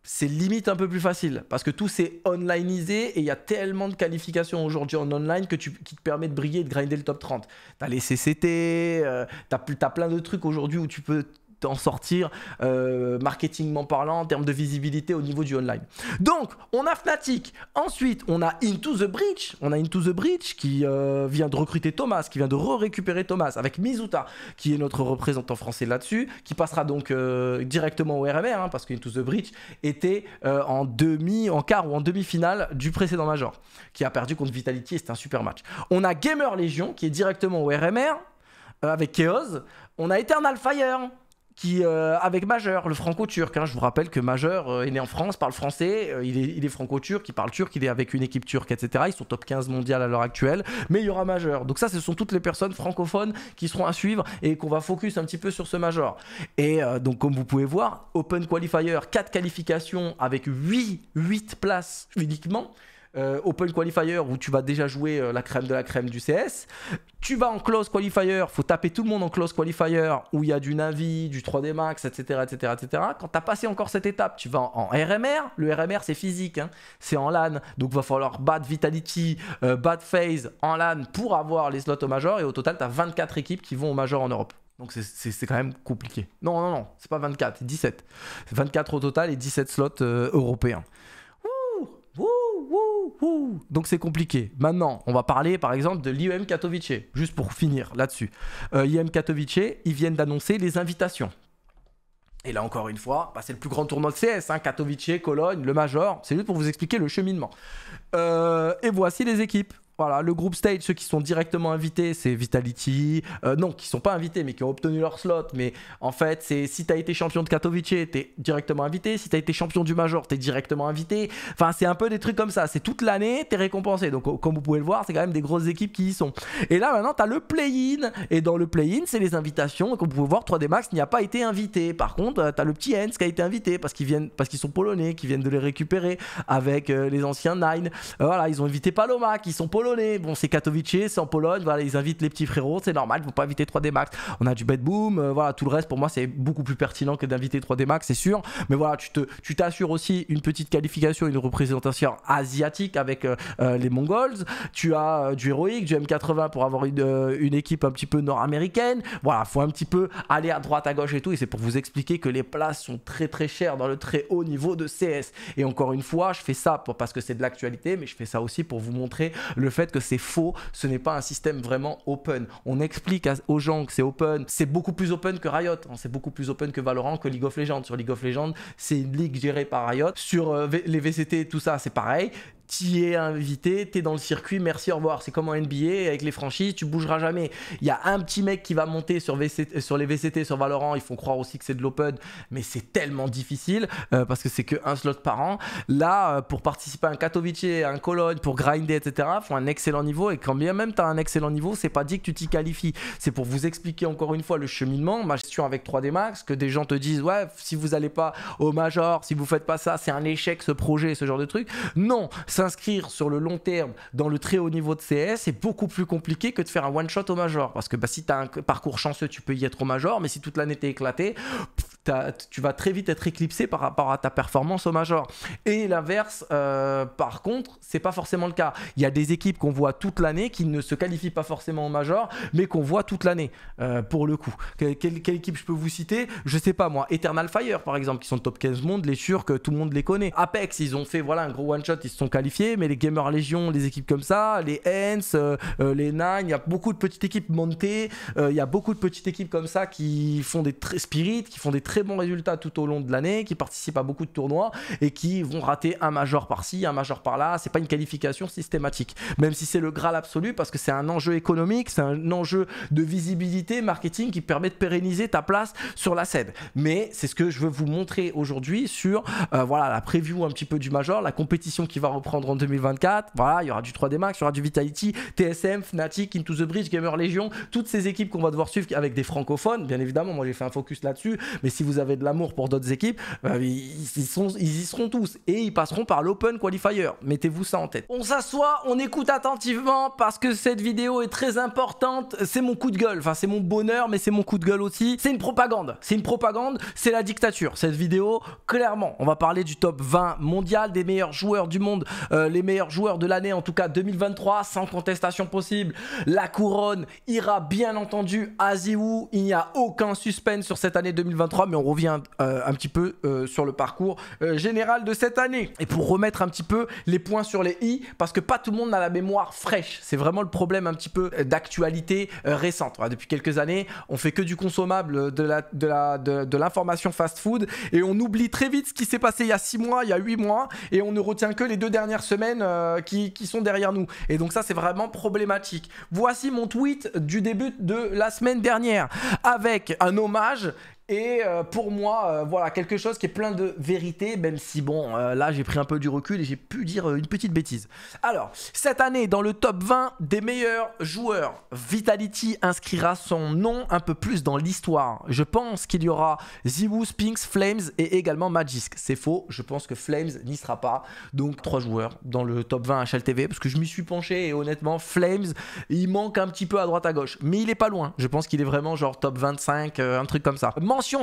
c'est limite un peu plus facile parce que tout c'est onlineisé et il y a tellement de qualifications aujourd'hui en online que tu, qui te permet de briller et de grinder le top 30. T'as les CCT, euh, t'as, as plein de trucs aujourd'hui où tu peux en sortir euh, marketingment parlant, en termes de visibilité au niveau du online. Donc, on a Fnatic. Ensuite, on a Into the Breach On a Into the Breach qui euh, vient de recruter Thomas, qui vient de récupérer Thomas avec Mizuta, qui est notre représentant français là-dessus, qui passera donc euh, directement au RMR, hein, parce que Into the Bridge était euh, en demi, en quart ou en demi-finale du précédent Major, qui a perdu contre Vitality et c'était un super match. On a Gamer Legion qui est directement au RMR avec Chaos. On a Eternal Fire qui, euh, avec Majeur, le franco-turc. Hein. je vous rappelle que Majeur euh, est né en France, parle français, euh, il est, il franco-turc, il parle turc, il est avec une équipe turque, etc. Ils sont top 15 mondial à l'heure actuelle, mais il y aura Majeur. Donc ça, ce sont toutes les personnes francophones qui seront à suivre et qu'on va focus un petit peu sur ce Major. Et donc, comme vous pouvez voir, Open Qualifier, 4 qualifications avec 8, 8 places uniquement. Euh, open Qualifier où tu vas déjà jouer euh, la crème de la crème du CS. Tu vas en Close Qualifier, faut taper tout le monde en Close Qualifier où il y a du Navi, du 3D Max, etc. etc., etc. Quand tu as passé encore cette étape, tu vas en, RMR. Le RMR, c'est physique, hein. c'est en LAN. Donc va falloir Bad Vitality, euh, Bad Phase en LAN pour avoir les slots au Major. Et au total, tu as 24 équipes qui vont au Major en Europe. Donc c'est quand même compliqué. Non, non, non, c'est pas 24, c'est 17. 24 au total et 17 slots européens donc c'est compliqué. Maintenant, on va parler par exemple de l'IEM Katowice, juste pour finir là-dessus. Euh, IEM Katowice, ils viennent d'annoncer les invitations. Et là encore une fois, bah, c'est le plus grand tournoi de CS, hein, Katowice, Cologne, le Major, c'est juste pour vous expliquer le cheminement. Euh, et voici les équipes. Voilà, le groupe stage, ceux qui sont directement invités, c'est Vitality. Euh, non, qui sont pas invités, mais qui ont obtenu leur slot. Mais en fait, c'est si t'as été champion de Katowice, t'es directement invité. Si t'as été champion du Major, t'es directement invité. Enfin, c'est un peu des trucs comme ça. C'est toute l'année, t'es récompensé. Donc, oh, comme vous pouvez le voir, c'est quand même des grosses équipes qui y sont. Et là, maintenant, t'as le play-in. Et dans le play-in, c'est les invitations. Donc, comme vous pouvez voir, 3D Max n'y a pas été invité. Par contre, euh, t'as le petit Hens qui a été invité parce qu'ils viennent, parce qu'ils sont polonais, qui viennent de les récupérer avec euh, les anciens Nine. voilà, ils ont invité Paloma, qui sont polonais Bon, c'est Katowice, c'est en Pologne. Voilà, ils invitent les petits frérots, c'est normal, il faut pas inviter 3D Max. On a du bed boom, euh, voilà, tout le reste pour moi c'est beaucoup plus pertinent que d'inviter 3D Max, c'est sûr. Mais voilà, tu te, tu t'assures aussi une petite qualification, une représentation asiatique avec euh, euh, les Mongols. Tu as du héroïque, du M80 pour avoir une, une équipe un petit peu nord-américaine. Voilà, faut un petit peu aller à droite, à gauche et tout. Et c'est pour vous expliquer que les places sont très très chères dans le très haut niveau de CS. Et encore une fois, je fais ça pour, parce que c'est de l'actualité, mais je fais ça aussi pour vous montrer le fait que c'est faux, ce n'est pas un système vraiment open. On explique aux gens que c'est open, c'est beaucoup plus open que Riot, hein. c'est beaucoup plus open que Valorant, que League of Legends. Sur League of Legends, c'est une ligue gérée par Riot. Sur euh, les VCT, tout ça, c'est pareil t'y es invité, es dans le circuit, merci, au revoir. C'est comme en NBA avec les franchises, tu bougeras jamais. Il y a un petit mec qui va monter sur, les VCT, sur Valorant, ils font croire aussi que c'est de l'open, mais c'est tellement difficile euh, parce que c'est que un slot par an. Là, euh, pour participer à un Katowice, à un Cologne, pour grinder, etc., font un excellent niveau et quand bien même as un excellent niveau, c'est pas dit que tu t'y qualifies. C'est pour vous expliquer encore une fois le cheminement, ma gestion avec 3D Max, que des gens te disent, ouais, si vous n'allez pas au major, si vous faites pas ça, c'est un échec ce projet, ce genre de truc. Non, inscrire sur le long terme dans le très haut niveau de CS est beaucoup plus compliqué que de faire un one shot au major. Parce que bah, si tu as un parcours chanceux, tu peux y être au major, mais si toute l'année t'es éclaté, tu vas très vite être éclipsé par rapport à ta performance au major. Et l'inverse, euh, par contre, c'est pas forcément le cas. Il y a des équipes qu'on voit toute l'année qui ne se qualifient pas forcément au major, mais qu'on voit toute l'année, euh, pour le coup. Quelle, équipe je peux vous citer Je sais pas moi, Eternal Fire par exemple, qui sont top 15 monde, les Turcs, tout le monde les connaît. Apex, ils ont fait voilà un gros one-shot, ils se sont qualifiés, mais les Gamer Legion, les équipes comme ça, les Hens, euh, les Nine, il y a beaucoup de petites équipes montées, il y a beaucoup de petites équipes comme ça qui font des très spirits, qui font des très très bons résultats tout au long de l'année, qui participent à beaucoup de tournois et qui vont rater un major par-ci, un major par-là. C'est pas une qualification systématique, même si c'est le graal absolu parce que c'est un enjeu économique, c'est un enjeu de visibilité marketing qui permet de pérenniser ta place sur la scène. Mais c'est ce que je veux vous montrer aujourd'hui sur euh, voilà la preview un petit peu du major, la compétition qui va reprendre en 2024. Voilà, il y aura du 3D Max, il y aura du Vitality, TSM, Fnatic, Into the Bridge, Gamer Legion, toutes ces équipes qu'on va devoir suivre avec des francophones. Bien évidemment, moi j'ai fait un focus là-dessus, mais si vous avez de l'amour pour d'autres équipes, bah, ils, y seront tous et ils passeront par l'Open Qualifier. Mettez-vous ça en tête. On s'assoit, on écoute attentivement parce que cette vidéo est très importante. C'est mon coup de gueule, enfin c'est mon bonheur, mais c'est mon coup de gueule aussi. C'est une propagande, c'est une propagande, c'est la dictature. Cette vidéo, clairement, on va parler du top 20 mondial, des meilleurs joueurs du monde, euh, les meilleurs joueurs de l'année, en tout cas 2023, sans contestation possible. La couronne ira bien entendu à Ziwu. Il n'y a aucun suspense sur cette année 2023, on revient euh, un petit peu euh, sur le parcours euh, général de cette année. Et pour remettre un petit peu les points sur les i, parce que pas tout le monde a la mémoire fraîche. C'est vraiment le problème un petit peu d'actualité récente. depuis quelques années, on fait que du consommable, de la, de de, l'information fast-food, et on oublie très vite ce qui s'est passé il y a 6 mois, il y a 8 mois, et on ne retient que les deux dernières semaines qui, qui sont derrière nous. Et donc ça, c'est vraiment problématique. Voici mon tweet du début de la semaine dernière avec un hommage et euh, pour moi, euh, voilà, quelque chose qui est plein de vérité, même si bon, euh, là j'ai pris un peu du recul et j'ai pu dire une petite bêtise. Alors, cette année, dans le top 20 des meilleurs joueurs, Vitality inscrira son nom un peu plus dans l'histoire. Je pense qu'il y aura Ziwu, Spinks, Flames et également Magisk. C'est faux, je pense que Flames n'y sera pas. Donc, trois joueurs dans le top 20 HLTV, parce que je m'y suis penché et honnêtement, Flames, il manque un petit peu à droite à gauche. Mais il est pas loin. Je pense qu'il est vraiment genre top 25, un truc comme ça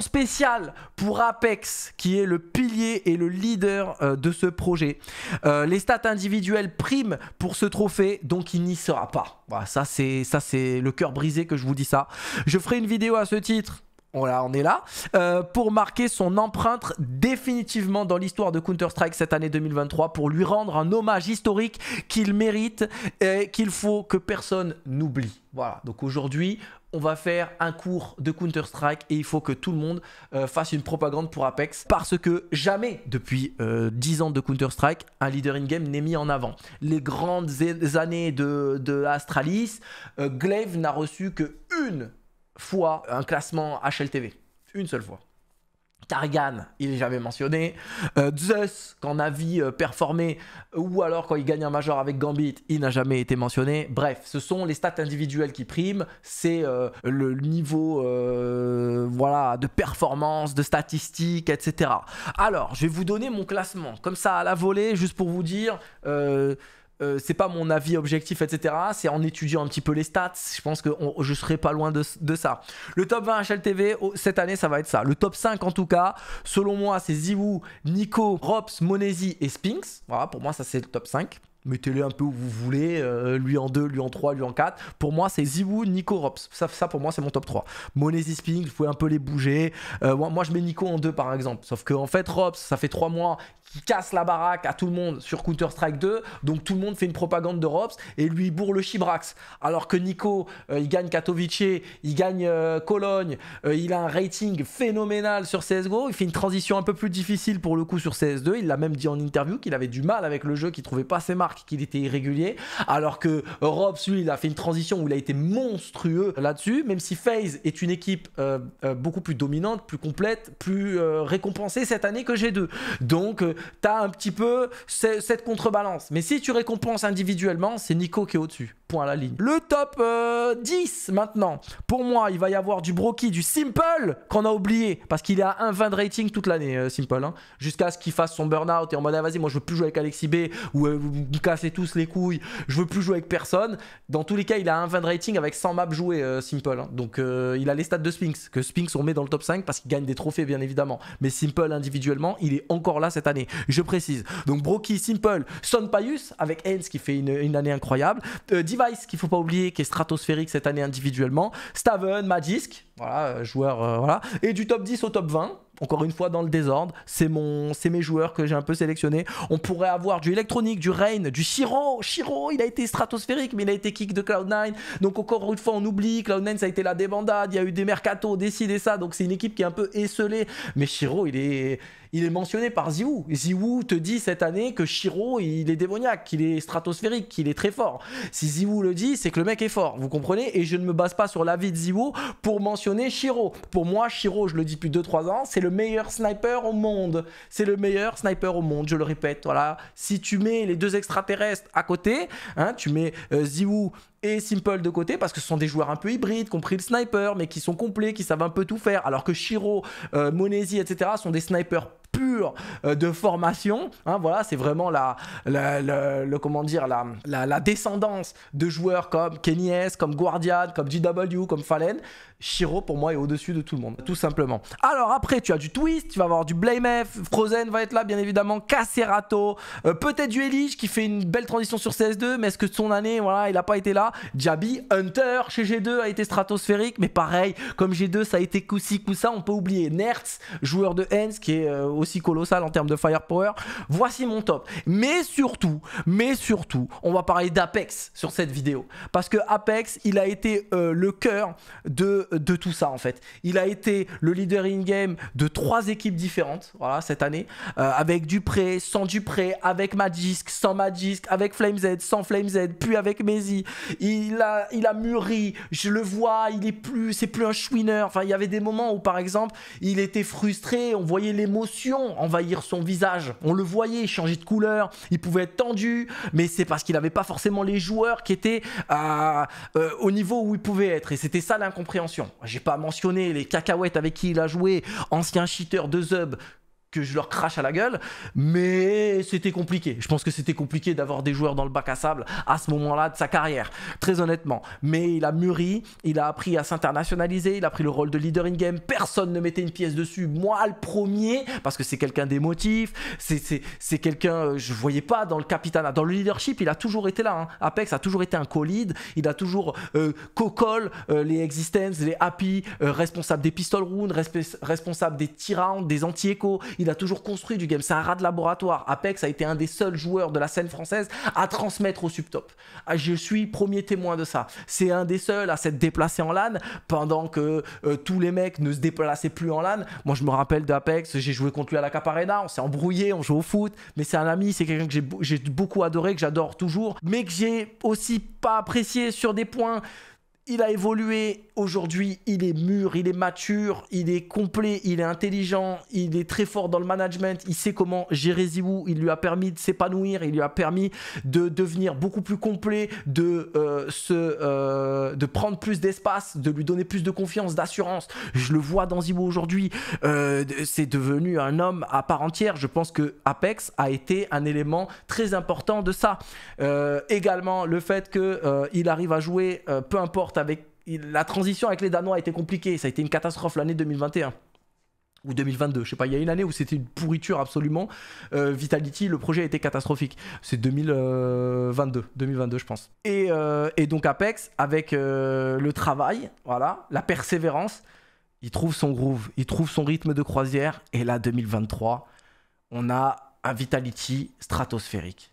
spéciale pour Apex, qui est le pilier et le leader euh, de ce projet. Euh, les stats individuelles priment pour ce trophée, donc il n'y sera pas. Voilà, ça c'est le cœur brisé que je vous dis ça. Je ferai une vidéo à ce titre voilà, on est là, euh, pour marquer son empreinte définitivement dans l'histoire de Counter-Strike cette année 2023, pour lui rendre un hommage historique qu'il mérite et qu'il faut que personne n'oublie. Voilà, donc aujourd'hui, on va faire un cours de Counter-Strike et il faut que tout le monde euh, fasse une propagande pour Apex parce que jamais depuis 10 euh, ans de Counter-Strike, un leader in-game n'est mis en avant. Les grandes années de, de Astralis, euh, Glaive n'a reçu que une fois un classement HLTV. Une seule fois. Targan, il est jamais mentionné. Euh, Zeus, quand a vu euh, performé, ou alors quand il gagne un major avec Gambit, il n'a jamais été mentionné. Bref, ce sont les stats individuelles qui priment, c'est euh, le niveau voilà, de performance, de statistiques, etc. Alors, je vais vous donner mon classement, comme ça à la volée, juste pour vous dire euh, c'est pas mon avis objectif, etc. C'est en étudiant un petit peu les stats. Je pense que je serai pas loin de, ça. Le top 20 HLTV, cette année, ça va être ça. Le top 5, en tout cas, selon moi, c'est Ziwu, Nico, Rops, Monesi et Spinks. Voilà, pour moi, ça c'est le top 5 mettez-les un peu où vous voulez, euh, lui en 2, lui en 3, lui en 4. Pour moi, c'est Ziwoo, Nico, Rops. Ça, ça pour moi, c'est mon top 3. Monesi Sping, vous pouvez un peu les bouger. Euh, moi, moi, je mets Nico en 2 par exemple. Sauf qu'en en fait, Rops, ça fait 3 mois qu'il casse la baraque à tout le monde sur Counter-Strike 2. Donc tout le monde fait une propagande de Rops et lui bourre le Chibrax. Alors que Nico, euh, il gagne Katowice, il gagne Cologne, il a un rating phénoménal sur CSGO. Il fait une transition un peu plus difficile pour le coup sur CS2. Il l'a même dit en interview qu'il avait du mal avec le jeu, qu'il trouvait pas assez marques qu'il était irrégulier. Alors que Rob, lui, il a fait une transition où il a été monstrueux là-dessus. Même si FaZe est une équipe euh, euh, beaucoup plus dominante, plus complète, plus euh, récompensée cette année que G2. Donc, tu as un petit peu cette contrebalance. Mais si tu récompenses individuellement, c'est Nico qui est au-dessus point à la ligne. Le top 10 euh, maintenant. Pour moi, il va y avoir du Brocky, du Simple qu'on a oublié parce qu'il est à 1-20 de rating toute l'année, euh, Simple. Hein. Jusqu'à ce qu'il fasse son burn-out et en mode ah, vas-y, moi je veux plus jouer avec Alexis B ou euh, vous, cassez tous les couilles, je veux plus jouer avec personne. Dans tous les cas, il a un 20 de rating avec 100 maps jouées, Simple. Hein. donc il a les stats de Sphinx que Sphinx on met dans le top 5 parce qu'il gagne des trophées bien évidemment. Mais Simple individuellement, il est encore là cette année. Je précise. Donc Brocky, Simple, Son Payus avec Hans qui fait une, année incroyable. Vice, qu'il faut pas oublier qui est stratosphérique cette année individuellement, Staven, Madisk, voilà, euh, joueur, euh, voilà, et du top 10 au top 20 encore une fois dans le désordre. C'est mon, c'est mes joueurs que j'ai un peu sélectionnés. On pourrait avoir du électronique, du Rain, du Shiro. Shiro, il a été stratosphérique, mais il a été kick de Cloud9. Donc encore une fois, on oublie. Cloud9, ça a été la débandade. Il y a eu des mercato, décidez ça. Donc c'est une équipe qui est un peu esselée. Mais Shiro, il est, il est mentionné par Ziwu. Ziwu te dit cette année que Shiro, il est démoniaque, qu'il est stratosphérique, qu'il est très fort. Si Ziwu le dit, c'est que le mec est fort. Vous comprenez Et je ne me base pas sur l'avis de Ziwu pour mentionner Shiro. Pour moi, Shiro, je le dis depuis 2-3 ans, c'est le le meilleur sniper au monde. C'est le meilleur sniper au monde, je le répète. Voilà. Si tu mets les deux extraterrestres à côté, hein, tu mets euh, et Simple de côté parce que ce sont des joueurs un peu hybrides, compris le sniper, mais qui sont complets, qui savent un peu tout faire. Alors que Shiro, euh, Monesi, etc. sont des snipers purs euh, de formation. Hein, voilà, c'est vraiment la, le, comment dire, la, la, descendance de joueurs comme Kenny comme Guardian, comme GW, comme Fallen, Shiro pour moi est au-dessus de tout le monde, tout simplement. Alors après, tu as du Twist, tu vas avoir du Blame Frozen va être là bien évidemment, Cacerato euh, peut-être du Elige qui fait une belle transition sur CS2, mais est-ce que son année, voilà, il n'a pas été là. Jabi, Hunter chez G2 a été stratosphérique, mais pareil, comme G2 ça a été coussi coussa, on peut oublier Nertz, joueur de Hens qui est euh, aussi colossal en termes de firepower. Voici mon top. Mais surtout, mais surtout, on va parler d'Apex sur cette vidéo parce que Apex, il a été euh, le cœur de de tout ça en fait. Il a été le leader in-game de trois équipes différentes voilà, cette année, euh, avec Dupré, sans Dupré, avec Magisk, sans Magisk, avec Flamez, sans Flamez, puis avec Maisy Il a, il a mûri, je le vois, il est plus, c'est plus un chouineur. Enfin, il y avait des moments où par exemple, il était frustré, on voyait l'émotion envahir son visage, on le voyait changer de couleur, il pouvait être tendu, mais c'est parce qu'il n'avait pas forcément les joueurs qui étaient euh, euh, au niveau où il pouvait être. Et c'était ça l'incompréhension j'ai pas mentionné les cacahuètes avec qui il a joué, ancien cheater de Zub, que je leur crache à la gueule, mais c'était compliqué. Je pense que c'était compliqué d'avoir des joueurs dans le bac à sable à ce moment-là de sa carrière, très honnêtement. Mais il a mûri, il a appris à s'internationaliser, il a pris le rôle de leader in-game, personne ne mettait une pièce dessus, moi le premier, parce que c'est quelqu'un d'émotif, c'est quelqu'un, euh, je voyais pas dans le capitana, dans le leadership, il a toujours été là. Hein. Apex a toujours été un co-lead, il a toujours euh, co-call euh, les existences, les happy, responsable des pistol rounds, responsable des tyrans, des anti-échos, il a toujours construit du game. C'est un rat de laboratoire. Apex a été un des seuls joueurs de la scène française à transmettre au subtop. Ah, je suis premier témoin de ça. C'est un des seuls à s'être déplacé en LAN pendant que euh, tous les mecs ne se déplaçaient plus en LAN. Moi, je me rappelle d'Apex, j'ai joué contre lui à la Caparena, on s'est embrouillé, on joue au foot, mais c'est un ami, c'est quelqu'un que j'ai beaucoup adoré, que j'adore toujours, mais que j'ai aussi pas apprécié sur des points il a évolué. Aujourd'hui, il est mûr, il est mature, il est complet, il est intelligent, il est très fort dans le management. Il sait comment gérer Zibou Il lui a permis de s'épanouir, il lui a permis de devenir beaucoup plus complet, de, euh, se, euh, de prendre plus d'espace, de lui donner plus de confiance, d'assurance. Je le vois dans Zibou aujourd'hui. Euh, c'est devenu un homme à part entière. Je pense que Apex a été un élément très important de ça. également, le fait qu'il arrive à jouer, peu importe avec... La transition avec les Danois a été compliquée. Ça a été une catastrophe l'année 2021 ou 2022, je sais pas, il y a une année où c'était une pourriture absolument. Euh, Vitality, le projet a été catastrophique. C'est 2022, 2022 je pense. Euh, et, donc Apex, avec euh, le travail, voilà, la persévérance, il trouve son groove, il trouve son rythme de croisière. Et là, 2023, on a un Vitality stratosphérique.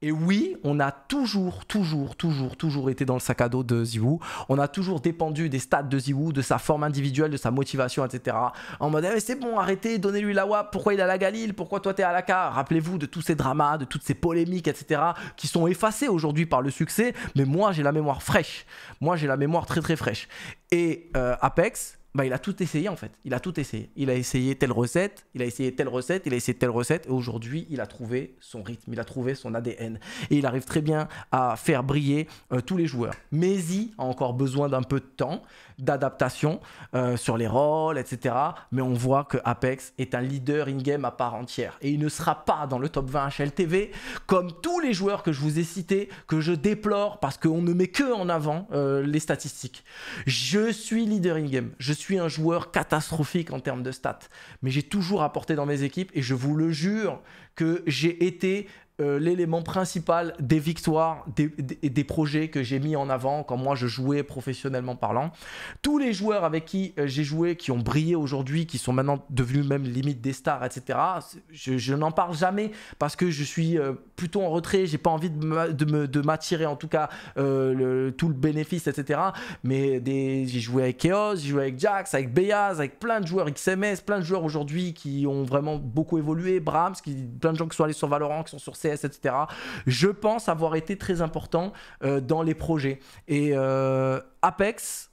Et oui, on a toujours, toujours, toujours, toujours été dans le sac à dos de Ziwoo. On a toujours dépendu des stats de Ziwoo, de sa forme individuelle, de sa motivation, etc. En mode, eh, c'est bon, arrêtez, donnez-lui la WAP, pourquoi il a la Galil, pourquoi toi t'es à la K Rappelez-vous de tous ces dramas, de toutes ces polémiques, etc. qui sont effacés aujourd'hui par le succès. Mais moi, j'ai la mémoire fraîche. Moi, j'ai la mémoire très, très fraîche. Et euh, Apex, bah, il a tout essayé en fait. Il a tout essayé. Il a essayé telle recette, il a essayé telle recette, il a essayé telle recette, et aujourd'hui, il a trouvé son rythme, il a trouvé son ADN. Et il arrive très bien à faire briller euh, tous les joueurs. il a encore besoin d'un peu de temps, d'adaptation euh, sur les rôles, etc. Mais on voit que Apex est un leader in-game à part entière. Et il ne sera pas dans le top 20 HLTV, comme tous les joueurs que je vous ai cités, que je déplore parce qu'on ne met que en avant euh, les statistiques. Je suis leader in-game. Je suis un joueur catastrophique en termes de stats, mais j'ai toujours apporté dans mes équipes et je vous le jure que j'ai été euh, l'élément principal des victoires des, des, projets que j'ai mis en avant quand moi je jouais professionnellement parlant. Tous les joueurs avec qui euh, j'ai joué, qui ont brillé aujourd'hui, qui sont maintenant devenus même limite des stars, etc. Je, n'en parle jamais parce que je suis euh, plutôt en retrait, j'ai pas envie de m'attirer en tout cas tout le bénéfice, etc. Mais j'ai joué avec Chaos, j'ai joué avec Jax, avec Beyaz, avec plein de joueurs XMS, plein de joueurs aujourd'hui qui ont vraiment beaucoup évolué, Brahms, qui, plein de gens qui sont allés sur Valorant, qui sont sur etc. Je pense avoir été très important euh, dans les projets. Et euh, Apex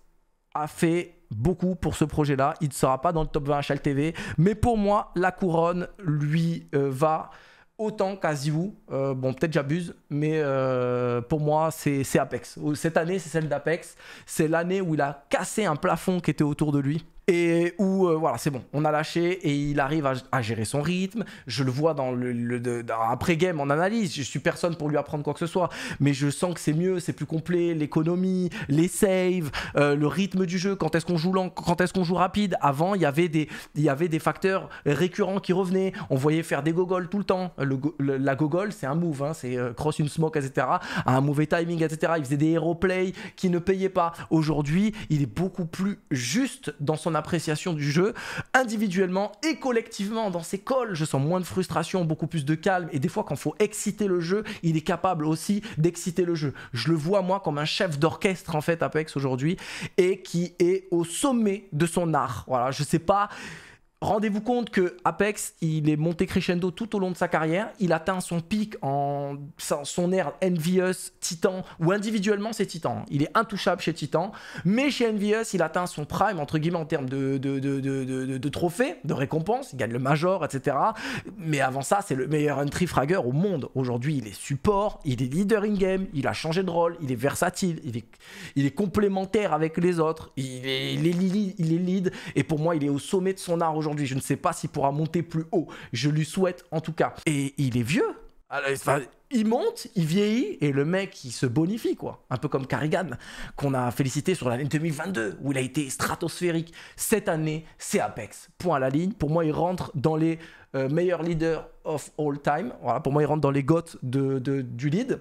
a fait beaucoup pour ce projet-là. Il ne sera pas dans le top 20 HLTV. Mais pour moi, la couronne lui euh, va autant quasi bon, peut-être j'abuse, mais pour moi, c'est Apex. Cette année, c'est celle d'Apex. C'est l'année où il a cassé un plafond qui était autour de lui et où euh, voilà c'est bon on a lâché et il arrive à, gérer son rythme je le vois dans le, après game en analyse je suis personne pour lui apprendre quoi que ce soit mais je sens que c'est mieux c'est plus complet l'économie les saves euh, le rythme du jeu quand est-ce qu'on joue quand est-ce qu'on joue rapide avant il y avait des il y avait des facteurs récurrents qui revenaient on voyait faire des gogoles tout le temps la gogole c'est un move hein, c'est euh, cross une smoke etc un mauvais timing etc il faisait des hero play qui ne payaient pas aujourd'hui il est beaucoup plus juste dans son appréciation du jeu, individuellement et collectivement dans ses calls. Je sens moins de frustration, beaucoup plus de calme. Et des fois, quand faut exciter le jeu, il est capable aussi d'exciter le jeu. Je le vois, moi, comme un chef d'orchestre, en fait, Apex aujourd'hui, et qui est au sommet de son art. Voilà, je sais pas rendez-vous compte que Apex, il est monté crescendo tout au long de sa carrière. Il atteint son pic en son air Envious, Titan, ou individuellement c'est Titan. Il est intouchable chez Titan. Mais chez Envious, il atteint son prime, entre guillemets, en termes de, de, de, de, trophées, de récompenses. Il gagne le Major, etc. Mais avant ça, c'est le meilleur entry fragger au monde. Aujourd'hui, il est support, il est leader in-game, il a changé de rôle, il est versatile, il est, complémentaire avec les autres, il est, il il est lead. Et pour moi, il est au sommet de son art aujourd'hui je ne sais pas s'il pourra monter plus haut. Je lui souhaite en tout cas. Et il est vieux. il monte, il vieillit et le mec il se bonifie quoi. Un peu comme Carrigan qu'on a félicité sur l'année 2022 où il a été stratosphérique. Cette année, c'est Apex. Point à la ligne. Pour moi, il rentre dans les euh, meilleurs leaders of all time. Voilà, pour moi, il rentre dans les goths de, du lead.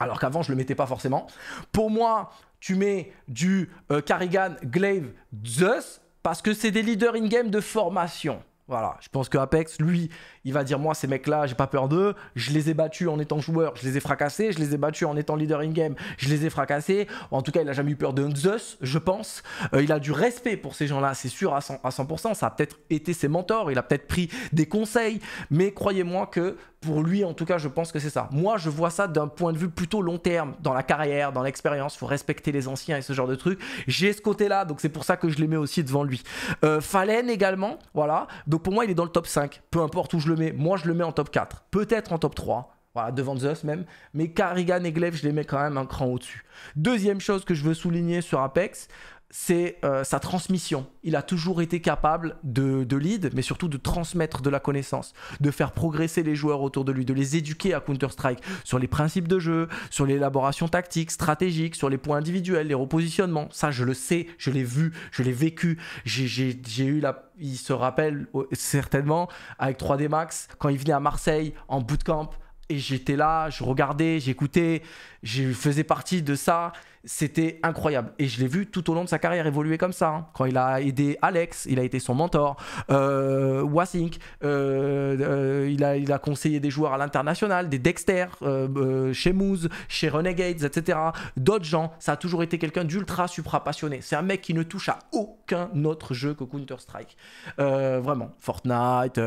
Alors qu'avant, je le mettais pas forcément. Pour moi, tu mets du carigan euh, Carrigan, Glaive, Zeus parce que c'est des leaders in-game de formation. Voilà, je pense que Apex, lui, il va dire Moi, ces mecs-là, j'ai pas peur d'eux. Je les ai battus en étant joueur, je les ai fracassés. Je les ai battus en étant leader in-game, je les ai fracassés. En tout cas, il a jamais eu peur de Zeus, je pense. Euh, il a du respect pour ces gens-là, c'est sûr, à 100%, Ça a peut-être été ses mentors, il a peut-être pris des conseils. Mais croyez-moi que pour lui, en tout cas, je pense que c'est ça. Moi, je vois ça d'un point de vue plutôt long terme, dans la carrière, dans l'expérience. Il Faut respecter les anciens et ce genre de trucs. J'ai ce côté-là, donc c'est pour ça que je les mets aussi devant lui. Euh, Fallen également, voilà. Donc pour moi, il est dans le top 5. Peu importe où je le mets. Moi, je le mets en top 4. Peut-être en top 3 voilà, devant Zeus même. Mais Karigan et Glef, je les mets quand même un cran au-dessus. Deuxième chose que je veux souligner sur Apex, c'est euh, sa transmission. Il a toujours été capable de, de, lead, mais surtout de transmettre de la connaissance, de faire progresser les joueurs autour de lui, de les éduquer à Counter-Strike sur les principes de jeu, sur l'élaboration tactique, stratégique, sur les points individuels, les repositionnements. Ça, je le sais, je l'ai vu, je l'ai vécu. J'ai eu la... Il se rappelle certainement avec 3D Max, quand il venait à Marseille en bootcamp, et j'étais là, je regardais, j'écoutais, je faisais partie de ça. C'était incroyable. Et je l'ai vu tout au long de sa carrière évoluer comme ça. Hein. Quand il a aidé Alex, il a été son mentor. Euh, Wasink, euh, euh, il, a, il, a, conseillé des joueurs à l'international, des Dexter, euh, chez Moose, chez Renegades, etc. D'autres gens. Ça a toujours été quelqu'un d'ultra supra passionné. C'est un mec qui ne touche à aucun autre jeu que Counter-Strike. vraiment. Fortnite,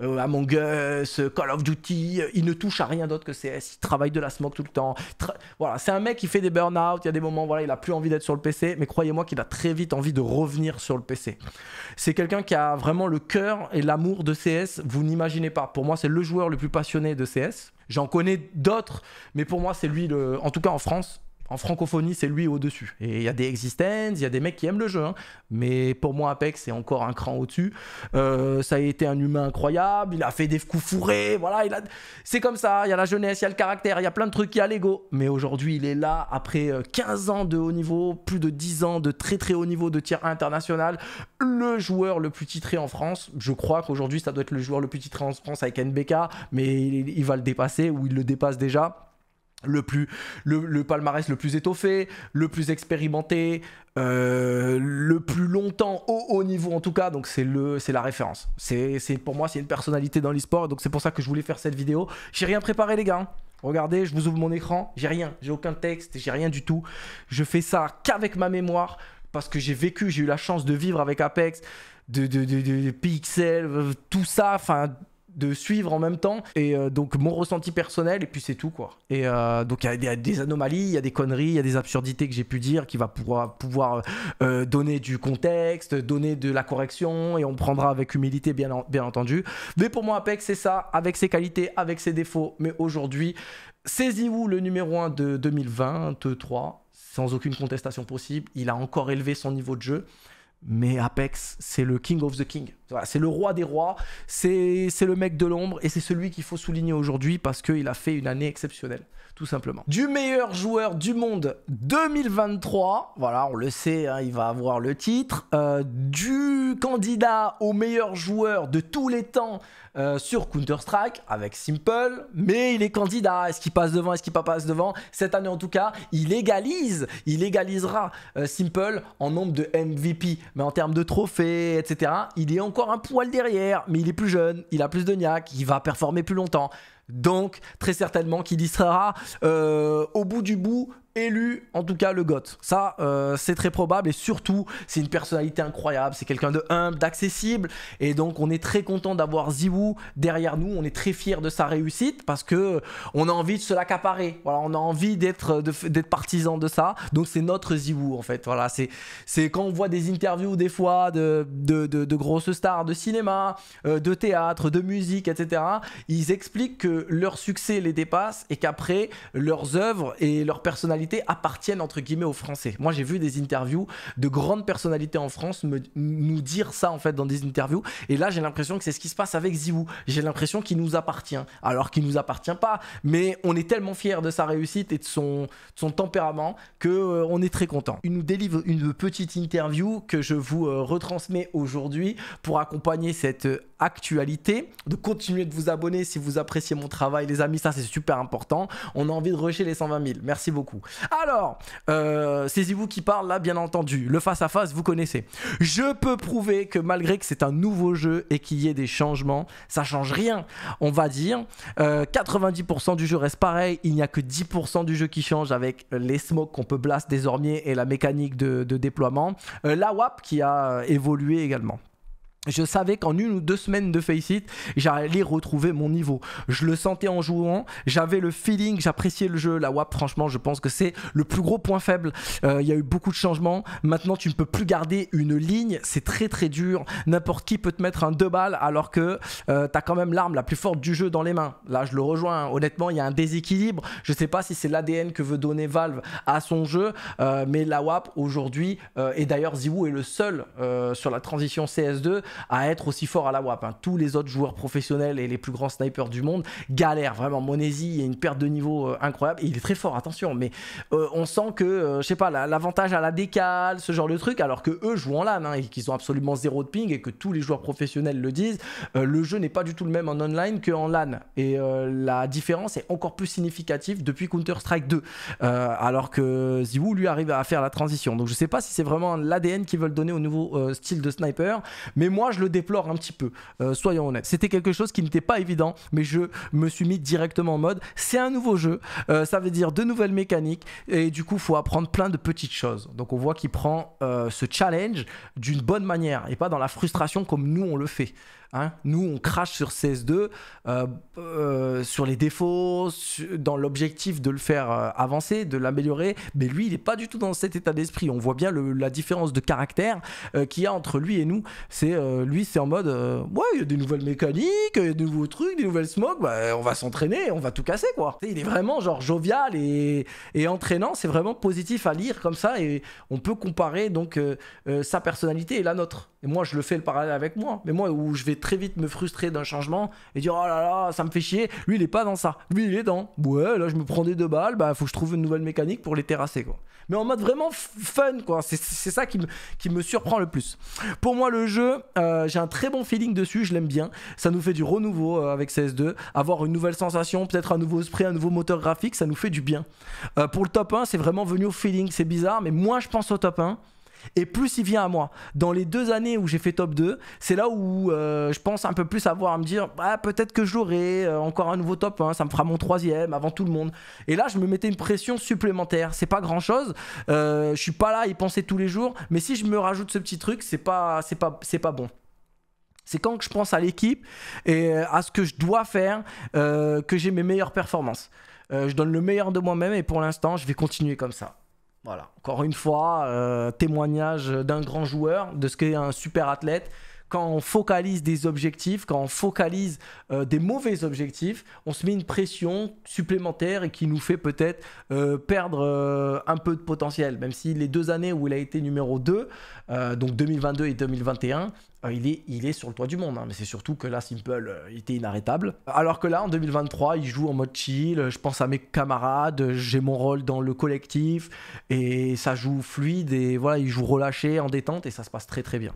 Among Us, Call of Duty. il ne touche à rien d'autre que CS. Il travaille de la smoke tout le temps. voilà, c'est un mec qui fait des burn-out des moments, voilà, il a plus envie d'être sur le PC, mais croyez-moi qu'il a très vite envie de revenir sur le PC. C'est quelqu'un qui a vraiment le cœur et l'amour de CS, vous n'imaginez pas. Pour moi, c'est le joueur le plus passionné de CS. J'en connais d'autres, mais pour moi, c'est lui, le... en tout cas en France, en francophonie, c'est lui au-dessus. Et il y a des Existence, il y a des mecs qui aiment le jeu. Hein. Mais pour moi, Apex, c'est encore un cran au-dessus. Euh, ça a été un humain incroyable. Il a fait des coups fourrés. Voilà, il a... C'est comme ça. Il y a la jeunesse, il y a le caractère, il y a plein de trucs, qui a l'ego. Mais aujourd'hui, il est là après 15 euh, ans de haut niveau, plus de 10 ans de très très haut niveau de tir international. Le joueur le plus titré en France. Je crois qu'aujourd'hui, ça doit être le joueur le plus titré en France avec NBK. Mais il, il va le dépasser ou il le dépasse déjà le plus le, palmarès le plus étoffé, le plus expérimenté, euh, le plus longtemps au haut niveau en tout cas. Donc c'est le c'est la référence. C'est pour moi c'est une personnalité dans l'esport. Donc c'est pour ça que je voulais faire cette vidéo. J'ai rien préparé les gars. Hein. Regardez, je vous ouvre mon écran, j'ai rien, j'ai aucun texte, j'ai rien du tout. Je fais ça qu'avec ma mémoire parce que j'ai vécu, j'ai eu la chance de vivre avec Apex, de, de, de Pixel, euh, tout ça, enfin de suivre en même temps. Et euh, donc mon ressenti personnel, et puis c'est tout quoi. Et euh, donc il y, a des anomalies, il y a des conneries, il y a des absurdités que j'ai pu dire qui va pouvoir, euh, donner du contexte, donner de la correction, et on prendra avec humilité bien, bien entendu. Mais pour moi, Apex, c'est ça, avec ses qualités, avec ses défauts. Mais aujourd'hui, saisissez vous le numéro 1 de 2023, sans aucune contestation possible. Il a encore élevé son niveau de jeu. Mais Apex, c'est le king of the king. C'est le roi des rois, c'est le mec de l'ombre et c'est celui qu'il faut souligner aujourd'hui parce qu'il a fait une année exceptionnelle simplement. Du meilleur joueur du monde 2023, voilà, on le sait, hein, il va avoir le titre. Euh, du candidat au meilleur joueur de tous les temps euh, sur Counter-Strike avec Simple, mais il est candidat. Est-ce qu'il passe devant Est-ce qu'il pas passe devant Cette année en tout cas, il égalise, il égalisera euh, Simple en nombre de MVP, mais en termes de trophées, etc. Il est encore un poil derrière, mais il est plus jeune, il a plus de niaque, il va performer plus longtemps. Donc, très certainement qu'il y sera euh, au bout du bout élu en tout cas le GOT. Ça, euh, c'est très probable et surtout, c'est une personnalité incroyable, c'est quelqu'un de humble, d'accessible et donc on est très content d'avoir Ziwoo derrière nous, on est très fier de sa réussite parce que on a envie de se l'accaparer. Voilà, on a envie d'être d'être partisan de ça. Donc c'est notre Ziwoo en fait. Voilà, c'est c'est quand on voit des interviews des fois de de, de, grosses stars de cinéma, euh, de théâtre, de musique, etc. Ils expliquent que leur succès les dépasse et qu'après leurs œuvres et leur personnalité appartiennent entre guillemets aux Français. Moi, j'ai vu des interviews de grandes personnalités en France me, nous dire ça en fait dans des interviews. Et là, j'ai l'impression que c'est ce qui se passe avec Ziwoo. J'ai l'impression qu'il nous appartient, alors qu'il nous appartient pas. Mais on est tellement fier de sa réussite et de son, son tempérament que euh, on est très content. Il nous délivre une petite interview que je vous euh, retransmets aujourd'hui pour accompagner cette euh, actualité. De continuer de vous abonner si vous appréciez mon travail, les amis, ça c'est super important. On a envie de rusher les 120 000. Merci beaucoup. Alors, euh, vous qui parle là, bien entendu. Le face-à-face, vous connaissez. Je peux prouver que malgré que c'est un nouveau jeu et qu'il y ait des changements, ça change rien. On va dire, 90% euh, du jeu reste pareil. Il n'y a que 10% du jeu qui change avec les smokes qu'on peut blast désormais et la mécanique de, déploiement. Euh, la WAP qui a euh, évolué également je savais qu'en une ou deux semaines de Face It, j'allais retrouver mon niveau. Je le sentais en jouant, j'avais le feeling, j'appréciais le jeu. La WAP, franchement, je pense que c'est le plus gros point faible. Euh, il y a eu beaucoup de changements. Maintenant, tu ne peux plus garder une ligne. C'est très très dur. N'importe qui peut te mettre un deux balles alors que euh, tu as quand même l'arme la plus forte du jeu dans les mains. Là, je le rejoins. Hein. Honnêtement, il y a un déséquilibre. Je ne sais pas si c'est l'ADN que veut donner Valve à son jeu, euh, mais la WAP aujourd'hui, euh, et d'ailleurs, Ziwoo est le seul sur la transition CS2 à être aussi fort à la WAP. Hein. Tous les autres joueurs professionnels et les plus grands snipers du monde galèrent vraiment. Monesi, il y a une perte de niveau euh, incroyable. Et il est très fort, attention, mais euh, on sent que, euh, je sais pas, l'avantage à la décale, ce genre de truc, alors que eux jouent en LAN hein, et qu'ils ont absolument zéro de ping et que tous les joueurs professionnels le disent, le jeu n'est pas du tout le même en online qu'en LAN. Et la différence est encore plus significative depuis Counter-Strike 2, alors que Ziwoo lui arrive à faire la transition. Donc je sais pas si c'est vraiment l'ADN qu'ils veulent donner au nouveau style de sniper, mais moi, moi, je le déplore un petit peu, euh, soyons honnêtes. C'était quelque chose qui n'était pas évident, mais je me suis mis directement en mode, c'est un nouveau jeu, euh, ça veut dire de nouvelles mécaniques, et du coup, faut apprendre plein de petites choses. Donc on voit qu'il prend euh, ce challenge d'une bonne manière, et pas dans la frustration comme nous, on le fait. Hein. Nous, on crache sur CS2, euh, euh, sur les défauts, dans l'objectif de le faire euh, avancer, de l'améliorer. Mais lui, il n'est pas du tout dans cet état d'esprit. On voit bien la différence de caractère qu'il y a entre lui et nous. C'est lui, c'est en mode, ouais, il y a des nouvelles mécaniques, des nouveaux trucs, des nouvelles smokes. Bah, on va s'entraîner, on va tout casser, quoi. Il est vraiment genre jovial et, et entraînant. C'est vraiment positif à lire comme ça, et on peut comparer donc sa personnalité et la nôtre. Et moi, je le fais le parallèle avec moi. Mais moi, où je vais très vite me frustrer d'un changement et dire oh là là, ça me fait chier. Lui, il est pas dans ça. Lui, il est dans ouais, là, je me prends des deux balles. Bah, faut que je trouve une nouvelle mécanique pour les terrasser, quoi. Mais en mode vraiment fun, quoi. C'est ça qui me, qui me surprend le plus. Pour moi, le jeu, euh, j'ai un très bon feeling dessus. Je l'aime bien. Ça nous fait du renouveau euh, avec CS2. Avoir une nouvelle sensation, peut-être un nouveau spray, un nouveau moteur graphique, ça nous fait du bien. Euh, pour le top 1, c'est vraiment venu au feeling. C'est bizarre, mais moi, je pense au top 1 et plus il vient à moi. Dans les deux années où j'ai fait top 2, c'est là où euh, je pense un peu plus avoir à me dire ah, peut-être que j'aurai euh, encore un nouveau top hein, ça me fera mon troisième avant tout le monde. Et là, je me mettais une pression supplémentaire. C'est pas grand chose. Euh, je suis pas là à y penser tous les jours, mais si je me rajoute ce petit truc, c'est pas, c'est pas, pas bon. C'est quand que je pense à l'équipe et à ce que je dois faire que j'ai mes meilleures performances. je donne le meilleur de moi-même et pour l'instant, je vais continuer comme ça. Voilà, encore une fois, euh, témoignage d'un grand joueur, de ce qu'est un super athlète. Quand on focalise des objectifs, quand on focalise euh, des mauvais objectifs, on se met une pression supplémentaire et qui nous fait peut-être euh, perdre un peu de potentiel. Même si les deux années où il a été numéro 2, donc 2022 et 2021, ah, il, est, il est sur le toit du monde, hein, mais c'est surtout que là, Simple euh, était inarrêtable. Alors que là, en 2023, il joue en mode chill, euh, je pense à mes camarades, euh, j'ai mon rôle dans le collectif, et ça joue fluide, et voilà, il joue relâché, en détente, et ça se passe très très bien.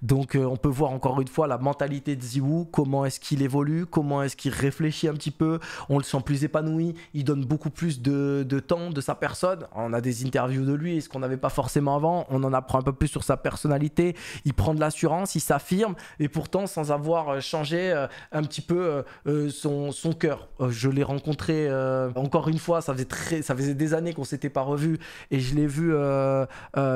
Donc on peut voir encore une fois la mentalité de Ziwoo, comment est-ce qu'il évolue, comment est-ce qu'il réfléchit un petit peu, on le sent plus épanoui, il donne beaucoup plus de, temps de sa personne, on a des interviews de lui, ce qu'on n'avait pas forcément avant, on en apprend un peu plus sur sa personnalité, il prend de l'assurance, il s'affirme et pourtant sans avoir euh, changé euh, un petit peu euh, son, son cœur. je l'ai rencontré encore une fois, ça faisait, très, ça faisait des années qu'on ne s'était pas revu et je l'ai vu,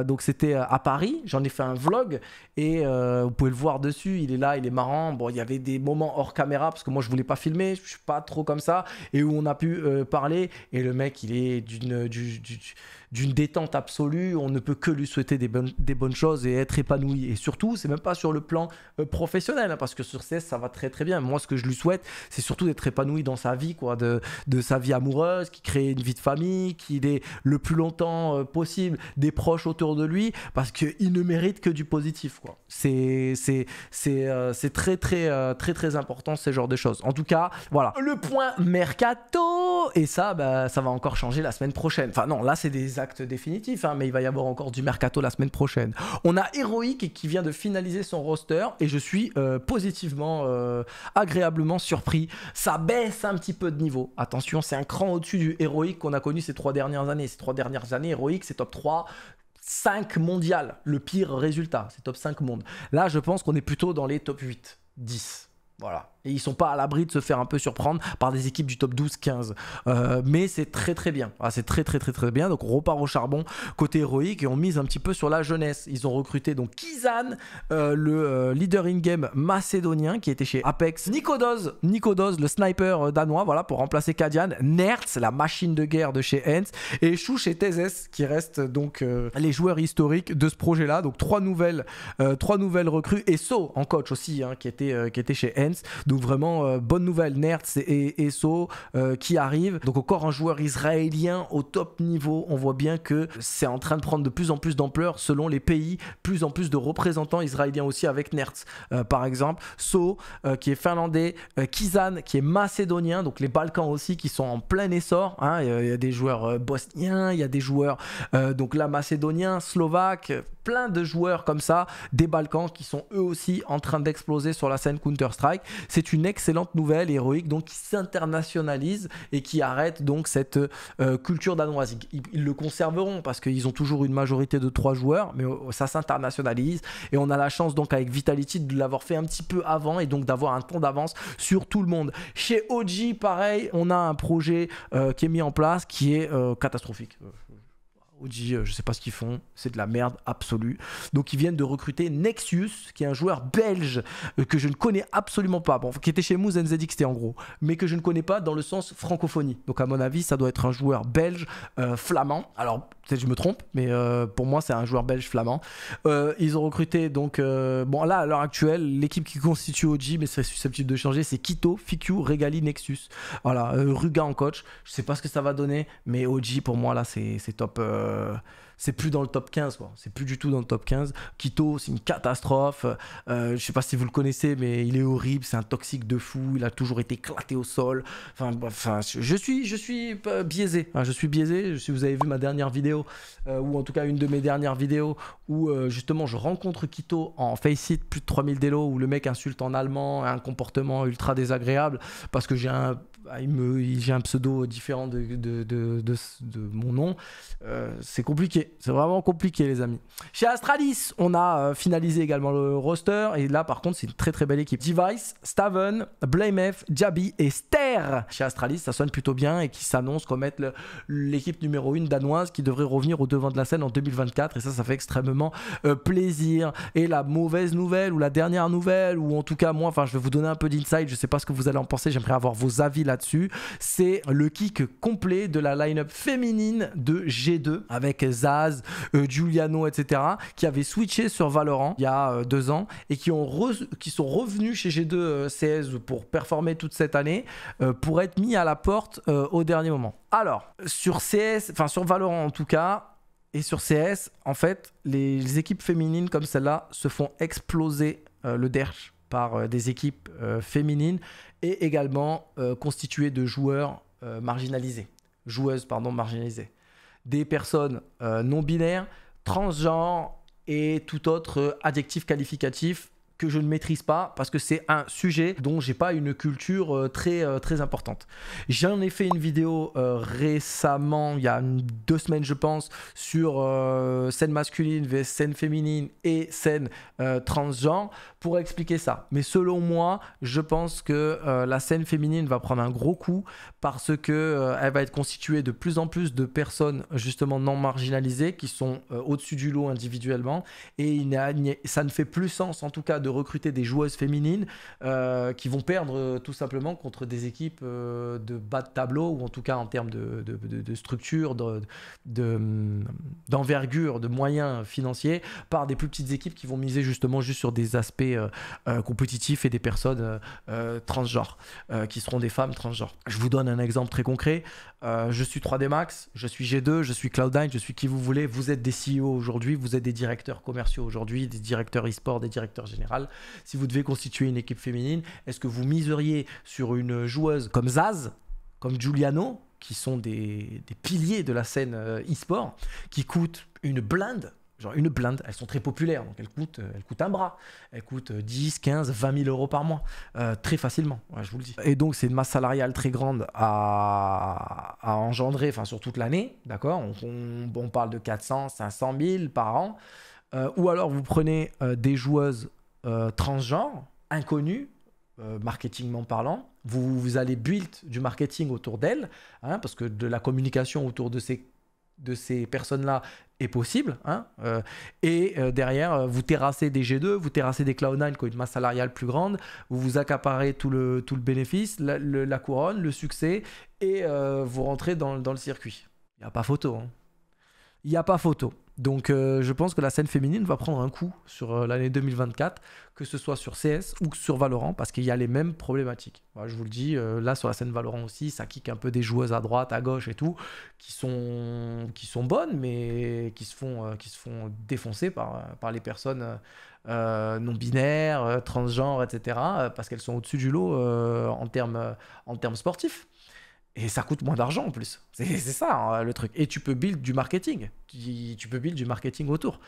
donc c'était à Paris, j'en ai fait un vlog et vous pouvez le voir dessus, il est là, il est marrant. Bon, il y avait des moments hors caméra parce que moi je ne voulais pas filmer, je ne suis pas trop comme ça et où on a pu parler et le mec il est d'une d'une détente absolue. On ne peut que lui souhaiter des bonnes, des bonnes choses et être épanoui. Et surtout, c'est même pas sur le plan euh, professionnel, hein, parce que sur CS, ça va très très bien. Moi, ce que je lui souhaite, c'est surtout d'être épanoui dans sa vie, quoi, de, de sa vie amoureuse, qui crée une vie de famille, qu'il ait le plus longtemps euh, possible des proches autour de lui, parce qu'il ne mérite que du positif, quoi. C'est c'est c'est euh, très très très très important ces genres de choses. En tout cas, voilà. Le point mercato et ça, bah, ça va encore changer la semaine prochaine. Enfin non, là c'est des Acte définitif, hein, mais il va y avoir encore du mercato la semaine prochaine. On a Heroic qui vient de finaliser son roster et je suis euh, positivement, euh, agréablement surpris. Ça baisse un petit peu de niveau. Attention, c'est un cran au-dessus du Heroic qu'on a connu ces trois dernières années. Ces trois dernières années, Heroic, c'est top 3. 5 mondial, le pire résultat, c'est top 5 monde. Là, je pense qu'on est plutôt dans les top 8, 10. Voilà, et ils sont pas à l'abri de se faire un peu surprendre par des équipes du top 12-15. Euh, mais c'est très très bien. Ah, c'est très très très très bien. Donc on repart au charbon côté héroïque et on mise un petit peu sur la jeunesse. Ils ont recruté donc Kizan, euh, le euh, leader in-game macédonien qui était chez Apex. Nikodos, Nikodos, le sniper danois, voilà, pour remplacer Kadian. Nertz, la machine de guerre de chez Hens. Et Chou chez Tezes qui restent donc les joueurs historiques de ce projet-là. Donc trois nouvelles, trois nouvelles recrues. Et So en coach aussi, hein, qui, était, qui était chez Hens. Donc donc vraiment, euh, bonne nouvelle, Nertz et, So euh, qui arrivent. Donc encore un joueur israélien au top niveau. On voit bien que c'est en train de prendre de plus en plus d'ampleur selon les pays, plus en plus de représentants israéliens aussi avec Nertz euh, par exemple. So qui est finlandais, Kizan qui est macédonien, donc les Balkans aussi qui sont en plein essor. Hein. Il, y a, des joueurs bosniens, il y a des joueurs donc là macédoniens, slovaques plein de joueurs comme ça des Balkans qui sont eux aussi en train d'exploser sur la scène Counter-Strike. C'est une excellente nouvelle héroïque donc qui s'internationalise et qui arrête donc cette euh, culture danoise. Ils, le conserveront parce qu'ils ont toujours une majorité de trois joueurs, mais oh, ça s'internationalise et on a la chance donc avec Vitality de l'avoir fait un petit peu avant et donc d'avoir un temps d'avance sur tout le monde. Chez OG, pareil, on a un projet euh, qui est mis en place qui est euh, catastrophique. Oji, euh, je sais pas ce qu'ils font, c'est de la merde absolue. Donc ils viennent de recruter Nexus, qui est un joueur belge euh, que je ne connais absolument pas, bon, qui était chez Mouz NZXT en gros, mais que je ne connais pas dans le sens francophonie. Donc à mon avis, ça doit être un joueur belge euh, flamand. Alors peut-être je me trompe, mais pour moi c'est un joueur belge flamand. ils ont recruté donc bon là à l'heure actuelle, l'équipe qui constitue Oji, mais c'est susceptible de changer, c'est Kito Fiku, Regali, Nexus. Voilà, Ruga en coach. Je sais pas ce que ça va donner, mais Oji pour moi là c'est top. Euh, c'est plus dans le top 15, C'est plus du tout dans le top 15. Quito, c'est une catastrophe. Euh, je sais pas si vous le connaissez, mais il est horrible. C'est un toxique de fou. Il a toujours été éclaté au sol. Enfin, bah, enfin je suis, je suis euh, biaisé. Hein, je suis biaisé. Si vous avez vu ma dernière vidéo, ou en tout cas une de mes dernières vidéos, où justement je rencontre Quito en face plus de 3000 délos, où le mec insulte en allemand, un comportement ultra désagréable, parce que j'ai un ah, j'ai un pseudo différent de, de, de, mon nom. Euh, c'est compliqué, c'est vraiment compliqué, les amis. Chez Astralis, on a euh, finalisé également le roster. Et là, par contre, c'est une très très belle équipe. Device, Staven, Blamef, Jabi et Ster. Chez Astralis, ça sonne plutôt bien et qui s'annonce comme être l'équipe numéro 1 danoise qui devrait revenir au devant de la scène en 2024. Et ça, ça fait extrêmement euh, plaisir. Et la mauvaise nouvelle ou la dernière nouvelle, ou en tout cas, moi, enfin, je vais vous donner un peu d'insight. Je sais pas ce que vous allez en penser. J'aimerais avoir vos avis là dessus C'est le kick complet de la line-up féminine de G2 avec Zaz, euh, Giuliano, etc. qui avaient switché sur Valorant il y a euh, deux ans et qui, sont revenus chez G2 euh, CS pour performer toute cette année pour être mis à la porte au dernier moment. Alors, sur CS, enfin sur Valorant en tout cas, et sur CS, en fait, les, équipes féminines comme celle-là se font exploser le derche par des équipes féminines également euh, constitué de joueurs euh, marginalisés, joueuses pardon, marginalisées, des personnes euh, non binaires, transgenres et tout autre adjectif qualificatif que je ne maîtrise pas parce que c'est un sujet dont j'ai pas une culture euh, très euh, très importante. J'en ai fait une vidéo euh, récemment, il y a deux semaines je pense, sur scène masculine scène féminine et scène transgenre pour expliquer ça. Mais selon moi, je pense que la scène féminine va prendre un gros coup parce que elle va être constituée de plus en plus de personnes justement non marginalisées qui sont au-dessus du lot individuellement et ça ne fait plus sens en tout cas de de recruter des joueuses féminines euh, qui vont perdre euh, tout simplement contre des équipes euh, de bas de tableau, ou en tout cas en termes de, de, de, structure, hum, d'envergure, de, moyens financiers, par des plus petites équipes qui vont miser justement juste sur des aspects compétitifs et des personnes transgenres, qui seront des femmes transgenres. Je vous donne un exemple très concret. je suis 3D Max, je suis G2, je suis Cloud9, je suis qui vous voulez. Vous êtes des CEO aujourd'hui, vous êtes des directeurs commerciaux aujourd'hui, des directeurs e-sport, des directeurs généraux. Si vous devez constituer une équipe féminine, est-ce que vous miseriez sur une joueuse comme Zaz, comme Giuliano, qui sont des, des piliers de la scène euh, e-sport, qui coûtent une blinde genre une blinde, elles sont très populaires, donc elles coûtent, euh, elles coûtent un bras, elles coûtent 10, 15, 20 000 euros par mois, euh, très facilement, je vous le dis. Et donc c'est une masse salariale très grande à, engendrer, enfin sur toute l'année, d'accord on, parle de 400, 500 000 par an, ou alors vous prenez des joueuses euh, transgenre, inconnu, euh, marketingment parlant. Vous, vous, allez build du marketing autour d'elle, hein, parce que de la communication autour de ces, de ces personnes-là est possible. Hein, euh, et derrière, vous terrassez des G2, vous terrassez des Cloud9 qui ont une masse salariale plus grande, vous vous accaparez tout le, tout le bénéfice, la, couronne, le succès, et vous rentrez dans, dans le circuit. Il n'y a pas photo. Hein. Il n'y a pas photo. Donc euh, je pense que la scène féminine va prendre un coup sur euh, l'année 2024, que ce soit sur CS ou sur Valorant, parce qu'il y a les mêmes problématiques. je vous le dis, euh, là sur la scène Valorant aussi, ça kick un peu des joueuses à droite, à gauche et tout, qui sont, bonnes, mais qui se font, qui se font défoncer par, les personnes non binaires, transgenres, etc., parce qu'elles sont au-dessus du lot en termes sportifs. Et ça coûte moins d'argent en plus. C'est ça hein, le truc. Et tu peux build du marketing. Tu, peux build du marketing autour.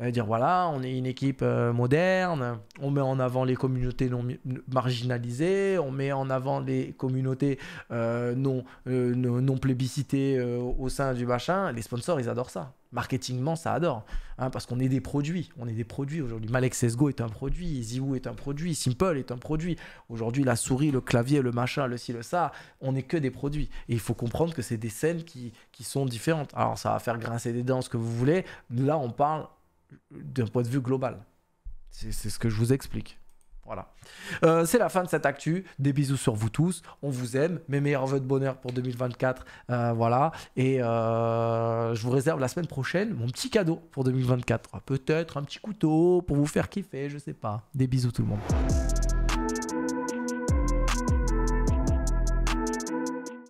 Euh, dire voilà, on est une équipe euh, moderne, on met en avant les communautés non marginalisées, on met en avant les communautés euh, non, non, plébiscitées au sein du machin. Les sponsors, ils adorent ça marketingment, ça adore. Hein, parce qu'on est des produits. On est des produits aujourd'hui. malek est un produit, Ziwoo est un produit, Simple est un produit. Aujourd'hui, la souris, le clavier, le machin, le ci, le ça, on n'est que des produits. Et il faut comprendre que c'est des scènes qui, qui sont différentes. Alors, ça va faire grincer des dents, ce que vous voulez. Là, on parle d'un point de vue global. C'est ce que je vous explique. Voilà. Euh, c'est la fin de cette actu. Des bisous sur vous tous. On vous aime. Mes meilleurs vœux de bonheur pour 2024. Euh, voilà. Et euh, je vous réserve la semaine prochaine mon petit cadeau pour 2024. Peut-être un petit couteau pour vous faire kiffer. Je sais pas. Des bisous tout le monde.